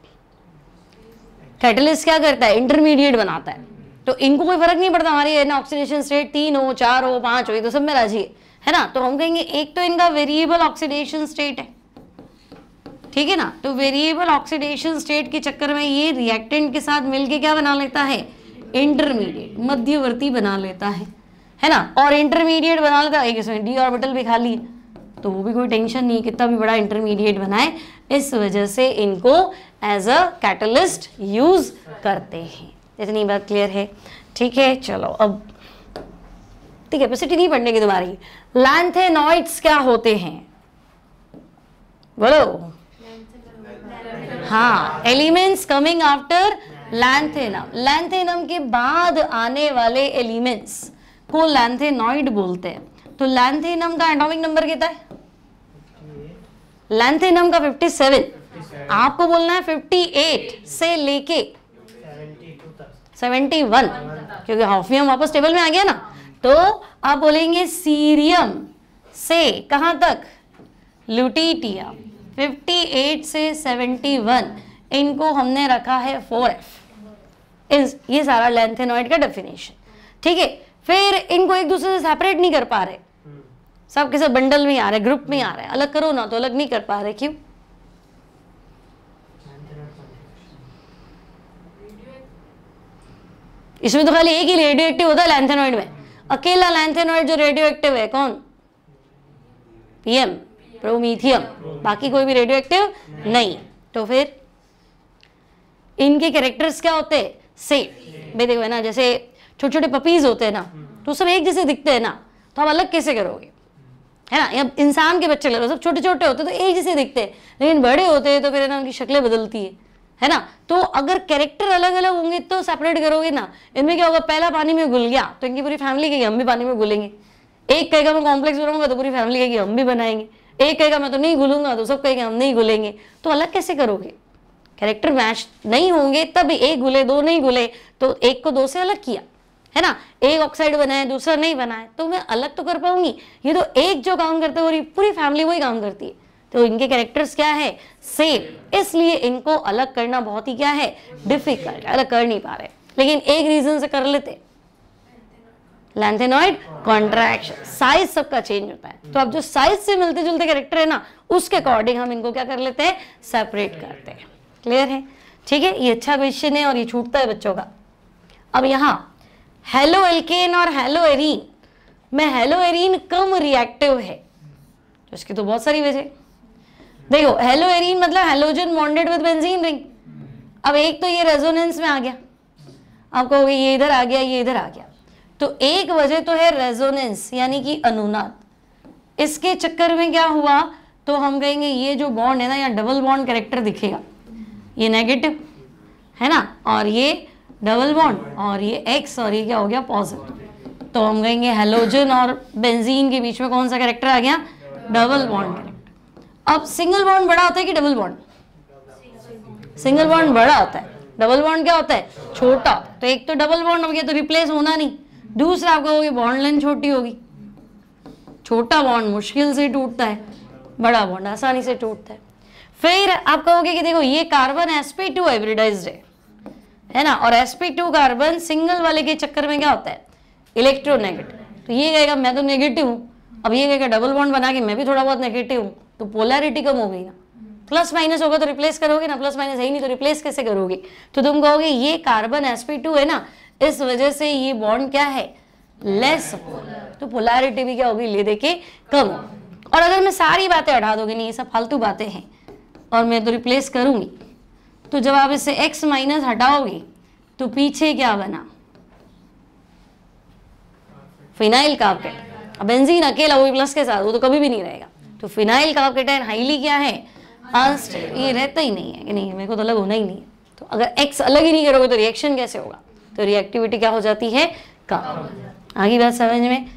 कैटलिस्ट क्या करता है इंटरमीडिएट बनाता है तो इनको कोई फर्क नहीं पड़ता हमारी है ना ऑक्सीडेशन स्टेट तीन हो चार हो पांच हो ये तो सब में राजी है है ना तो हम कहेंगे एक तो इनका वेरिएबल ऑक्सीडेशन स्टेट है ठीक है ना तो वेरिएबल ऑक्सीडेशन स्टेट के चक्कर में ये रिएक्टेंट के साथ मिलके क्या बना लेता है इंटरमीडिएट मध्यवर्ती बना लेता है है ना और इंटरमीडिएट बना लेता है इसमें डी ऑर्बिटल भी खाली है तो वो भी कोई टेंशन नहीं कितना भी बड़ा इंटरमीडिएट बनाए इस वजह से इनको एज अ कैटलिस्ट यूज करते हैं इतनी बात क्लियर है ठीक है चलो अब ठीक है कैपेसिटी नहीं बढ़ने की तुम्हारी लैंथेनॉइड्स क्या होते हैं बोलो हाँ elements coming after lanthanum lanthanum के बाद आने वाले एलिमेंट्स को लैंथेनॉइड बोलते हैं तो लैंथेनम का एटॉमिक नंबर कितना है लैंथेनम का 57 आपको बोलना है 58 से लेके 71 क्योंकि हॉफियम वापस टेबल में आ गया ना तो आप बोलेंगे सीरियम से कहां तक लुटीटियम 58 से 71 इनको हमने रखा है 4f एफ ये सारा लेंथेनॉइड का डेफिनेशन ठीक है फिर इनको एक दूसरे से सेपरेट नहीं कर पा रहे सब के बंडल में आ रहे ग्रुप में आ रहे अलग करो ना तो अलग नहीं कर पा रहे क्यों इसमें तो खाली एक ही रेडियो एक्टिव होता है लेंथेनॉइड में अकेला लेंथेनॉइड जो रेडियो एक्टिव है कौन पीएम प्रोमीथियम बाकी कोई भी रेडियो एक्टिव नहीं तो फिर इनके कैरेक्टर्स क्या होते सेम भाई देखो है ना जैसे छोटे छोटे पपीज होते हैं ना तो सब एक जैसे दिखते हैं ना तो आप अलग कैसे करोगे है ना या इंसान के बच्चे लगे सब छोटे छोटे होते तो एक जैसे दिखते हैं लेकिन बड़े होते हैं तो फिर है ना उनकी शक्लें बदलती है है ना तो अगर कैरेक्टर अलग अलग होंगे तो सेपरेट करोगे ना इनमें क्या होगा पहला पानी में घुल गया तो इनकी पूरी फैमिली कहेगी हम भी पानी में घुलेंगे एक कहेगा मैं कॉम्प्लेक्स बनाऊंगा तो पूरी फैमिली कहेगी हम भी बनाएंगे एक कहेगा मैं तो नहीं घुलूंगा तो सब कहेगा हम नहीं घुलेंगे तो अलग कैसे करोगे कैरेक्टर मैच नहीं होंगे तब एक घुले दो नहीं घुले तो एक को दो से अलग किया है ना एक ऑक्साइड बनाए दूसरा नहीं बनाए तो मैं अलग तो कर पाऊंगी ये तो एक जो काम करते हो रही पूरी फैमिली वही काम करती है तो इनके कैरेक्टर्स क्या है सेम इसलिए इनको अलग करना बहुत ही क्या है डिफिकल्ट अलग कर नहीं पा रहे लेकिन एक रीजन से कर लेते लैंथेनॉइड कॉन्ट्रैक्शन साइज सबका चेंज होता है तो अब जो साइज से मिलते जुलते कैरेक्टर है ना उसके अकॉर्डिंग हम इनको क्या कर लेते हैं सेपरेट करते हैं क्लियर है ठीक है ये अच्छा क्वेश्चन है और ये छूटता है बच्चों का अब यहाँ हेलो एल्केन और हेलो एरीन में हेलो एरीन कम रिएक्टिव है तो तो बहुत सारी वजह देखो हेलो एरीन मतलब halogen bonded with benzene ring अब एक तो ये रेजोनेंस में आ गया आपको कहोगे ये इधर आ गया ये इधर आ गया तो एक वजह तो है रेजोनेंस यानी कि अनुनाद इसके चक्कर में क्या हुआ तो हम कहेंगे ये जो बॉन्ड है ना या डबल बॉन्ड करेक्टर दिखेगा ये नेगेटिव है ना और ये डबल बॉन्ड और ये एक्स और ये क्या हो गया पॉजिटिव तो हम कहेंगे हेलोजन और बेंजीन के बीच में कौन सा करेक्टर आ गया डबल बॉन्ड करेक्टर अब सिंगल बॉन्ड बड़ा होता है कि डबल बॉन्ड सिंगल बॉन्ड बड़ा होता है डबल बॉन्ड क्या होता है छोटा तो एक तो डबल बॉन्ड हो गया तो रिप्लेस होना नहीं दूसरा आप कहोगे बॉन्ड लेंथ छोटी होगी छोटा बॉन्ड मुश्किल से टूटता है बड़ा बॉन्ड आसानी से टूटता है फिर आप कहोगे कि देखो ये कार्बन sp2 टू है है ना और sp2 कार्बन सिंगल वाले के चक्कर में क्या होता है इलेक्ट्रोनेगेटिव तो ये कहेगा मैं तो नेगेटिव हूँ अब ये कहेगा डबल बॉन्ड बना के मैं भी थोड़ा बहुत नेगेटिव हूँ तो पोलैरिटी कम हो गई ना प्लस माइनस होगा तो रिप्लेस करोगे ना प्लस माइनस है ही नहीं तो रिप्लेस कैसे करोगे तो तुम कहोगे ये कार्बन sp2 है ना इस वजह से ये बॉन्ड क्या है लेस तो पोलैरिटी भी क्या होगी ले देके कम और अगर मैं सारी बातें हटा दोगे नहीं ये सब फालतू बातें हैं और मैं तो रिप्लेस करूंगी तो जब आप इसे एक्स माइनस हटाओगे तो पीछे क्या बना फिनाइल कार्बकेट अब बेंजीन अकेला वो प्लस के साथ वो तो कभी भी नहीं रहेगा तो फिनाइल कार्बकेटाइन हाईली क्या है अनस्टेबल ये रहता ही नहीं है कि नहीं मेरे को तो अलग होना ही नहीं है तो अगर एक्स अलग ही नहीं करोगे तो रिएक्शन कैसे होगा तो रिएक्टिविटी क्या हो जाती है कम आगे बात समझ में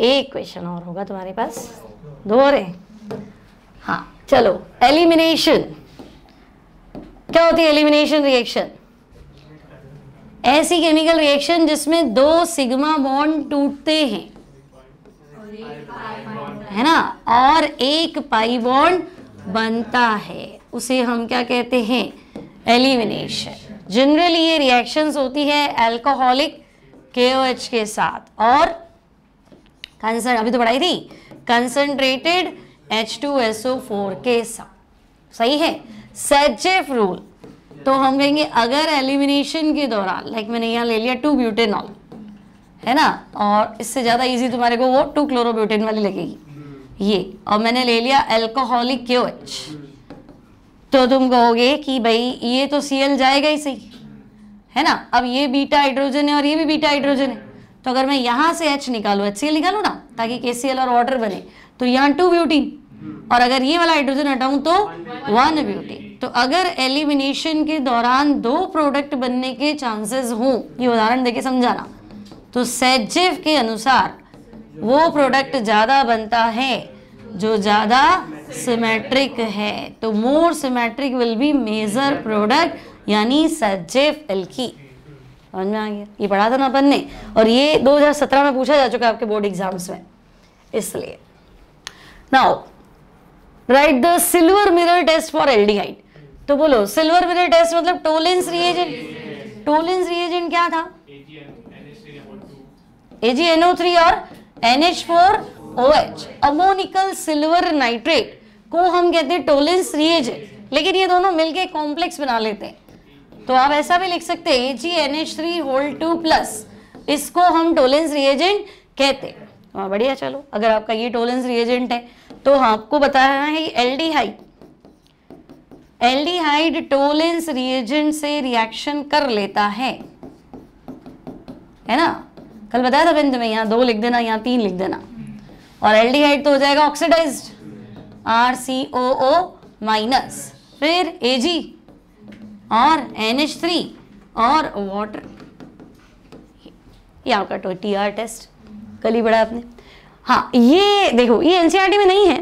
एक क्वेश्चन और होगा तुम्हारे पास दो और हैं हाँ चलो एलिमिनेशन क्या होती है एलिमिनेशन रिएक्शन ऐसी केमिकल रिएक्शन जिसमें दो सिग्मा बॉन्ड टूटते हैं है ना और एक पाई बॉन्ड बनता है उसे हम क्या कहते हैं एलिमिनेशन जनरली ये रिएक्शंस होती है अल्कोहलिक KOH के साथ और कंसर अभी तो पढ़ाई थी कंसनट्रेटेड H2SO4 के साथ सही है सजेफ रूल तो हम कहेंगे अगर एलिमिनेशन के दौरान लाइक मैंने यहाँ ले लिया टू ब्यूटेनॉल है ना और इससे ज़्यादा इजी तुम्हारे को वो टू क्लोरोब्यूटेन वाली लगेगी ये और मैंने ले लिया एल्कोहलिक क्योच तो तुम कहोगे कि भाई ये तो सी एल जाएगा ही सही है ना अब ये बीटा हाइड्रोजन है और ये भी बीटा हाइड्रोजन है तो अगर मैं यहाँ से एच निकालू एच सी एल निकालू ना ताकि के सी एल और वाटर बने तो यहाँ टू ब्यूटीन और अगर ये वाला हाइड्रोजन हटाऊँ तो वन ब्यूटीन तो अगर एलिमिनेशन के दौरान दो प्रोडक्ट बनने के चांसेस हों ये उदाहरण देके समझाना तो सैजेव के अनुसार वो प्रोडक्ट ज़्यादा बनता है जो ज़्यादा सिमेट्रिक है तो more symmetric will be major product यानी सजेफ एल्की समझ में आ गया ये पढ़ा था ना अपन ने और ये 2017 में पूछा जा चुका है आपके बोर्ड एग्जाम्स में इसलिए now write the silver mirror test for aldehyde तो बोलो सिल्वर मिरर टेस्ट मतलब टोलेंस रिएजेंट टोलेंस रिएजेंट क्या था एजीएनओ थ्री और NH four OH ammoniacal silver nitrate को हम कहते हैं टोलेंस रिएजेंट लेकिन ये दोनों मिलके कॉम्प्लेक्स बना लेते हैं तो आप ऐसा भी लिख सकते हैं G N H three whole two plus इसको हम टोलेंस रिएजेंट कहते हैं हाँ बढ़िया चलो अगर आपका ये टोलेंस रिएजेंट है तो हाँ आपको बताना है एल एल डी हाइड डी हाइड टोलेंस रिएजेंट से रिएक्शन कर लेता है है ना कल बताया था बिंदु में यहाँ दो लिख देना यहाँ तीन लिख देना और एल्डिहाइड तो हो जाएगा oxidize R C O O minus फिर ए जी और एन एच थ्री और वाटर ये आपका टी आर टेस्ट कल ही पढ़ा आपने हाँ ये देखो ये एनसीईआरटी e में नहीं है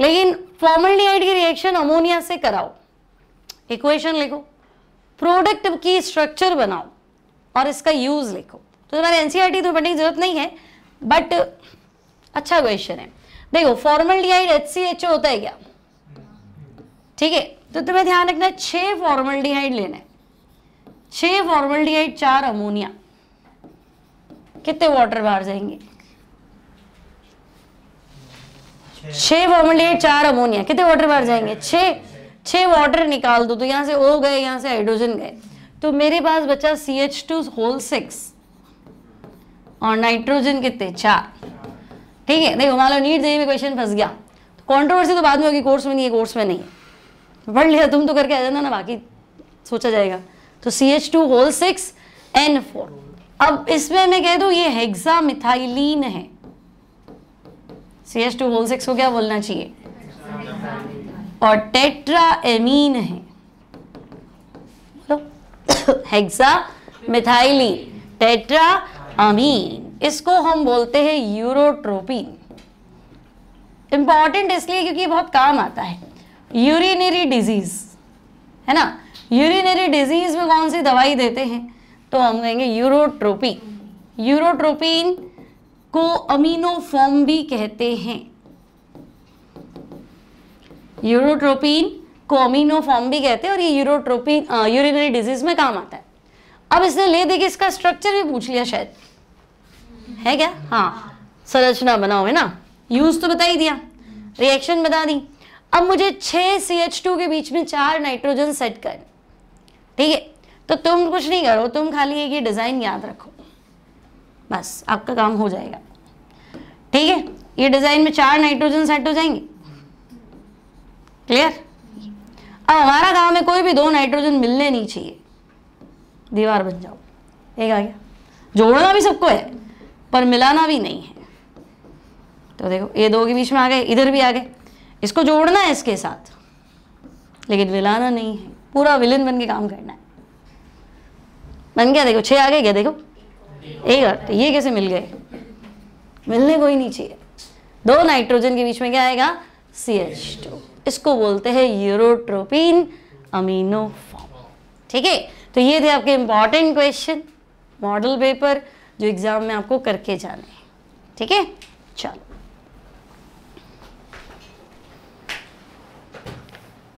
लेकिन हाइड की रिएक्शन अमोनिया से कराओ इक्वेशन लिखो प्रोडक्ट की स्ट्रक्चर बनाओ और इसका यूज़ लिखो तो तुम्हारे एनसीईआरटी e तो पढ़ने की जरूरत नहीं है बट अच्छा क्वेश्चन है देखो फॉर्मल डीआईड एच होता है क्या ठीक है तो तुम्हें ध्यान रखना छह फॉर्मल डीआईड लेना है छह फॉर्मल डीआईड चार अमोनिया कितने वाटर बाहर जाएंगे छह फॉर्मल डीआईड चार अमोनिया कितने वाटर बाहर जाएंगे छह छह वाटर निकाल दो तो यहां से ओ गए यहां से हाइड्रोजन गए तो मेरे पास बचा C H two whole six और नाइट्रोजन कितने चार ठीक है देखो मान लो नीट जी में क्वेश्चन फंस गया तो कॉन्ट्रोवर्सी तो बाद में होगी कोर्स में नहीं है कोर्स में नहीं है तो पढ़ लिया तुम तो करके आ जाना ना बाकी सोचा जाएगा तो C H two whole six N four अब इसमें मैं कह दू ये हेक्सा मिथाइलिन है C H two whole six को क्या बोलना चाहिए और टेट्रा एमीन है हेक्सा मिथाइलिन टेट्रा अमीन इसको हम बोलते हैं यूरोट्रोपिन इंपॉर्टेंट इसलिए क्योंकि बहुत काम आता है यूरिनरी डिजीज है ना यूरिनरी डिजीज में कौन सी दवाई देते हैं तो हम कहेंगे यूरोट्रोपिन यूरोट्रोपिन को अमीनो फॉर्म भी कहते हैं यूरोट्रोपिन को अमीनो फॉर्म भी कहते हैं और ये यूरोट्रोपिन यूरिनरी डिजीज में काम आता है अब इसने ले देखिए इसका स्ट्रक्चर भी पूछ लिया शायद है क्या हाँ संरचना बनाओ है ना यूज तो बता ही दिया रिएक्शन बता दी अब मुझे छह सी एच टू के बीच में चार नाइट्रोजन सेट कर ठीक है तो तुम कुछ नहीं करो तुम खाली एक ये डिज़ाइन याद रखो बस आपका काम हो जाएगा ठीक है ये डिज़ाइन में चार नाइट्रोजन सेट हो जाएंगे क्लियर अब हमारा काम है कोई भी दो नाइट्रोजन मिलने नहीं चाहिए दीवार बन जाओ एक आ गया जोड़ना भी सबको है पर मिलाना भी नहीं है तो देखो ये दो के बीच में आ गए इधर भी आ गए इसको जोड़ना है इसके साथ लेकिन मिलाना नहीं है पूरा विलन बन के काम करना है बन गया देखो छह आ गए क्या देखो एक और तो ये कैसे मिल गए मिलने को ही नहीं चाहिए दो नाइट्रोजन के बीच में क्या आएगा सी एच टू इसको बोलते हैं यूरोट्रोपिन अमीनो फॉर्म ठीक है तो ये थे आपके इंपॉर्टेंट क्वेश्चन मॉडल पेपर जो एग्ज़ाम में आपको करके जाने हैं ठीक है चलो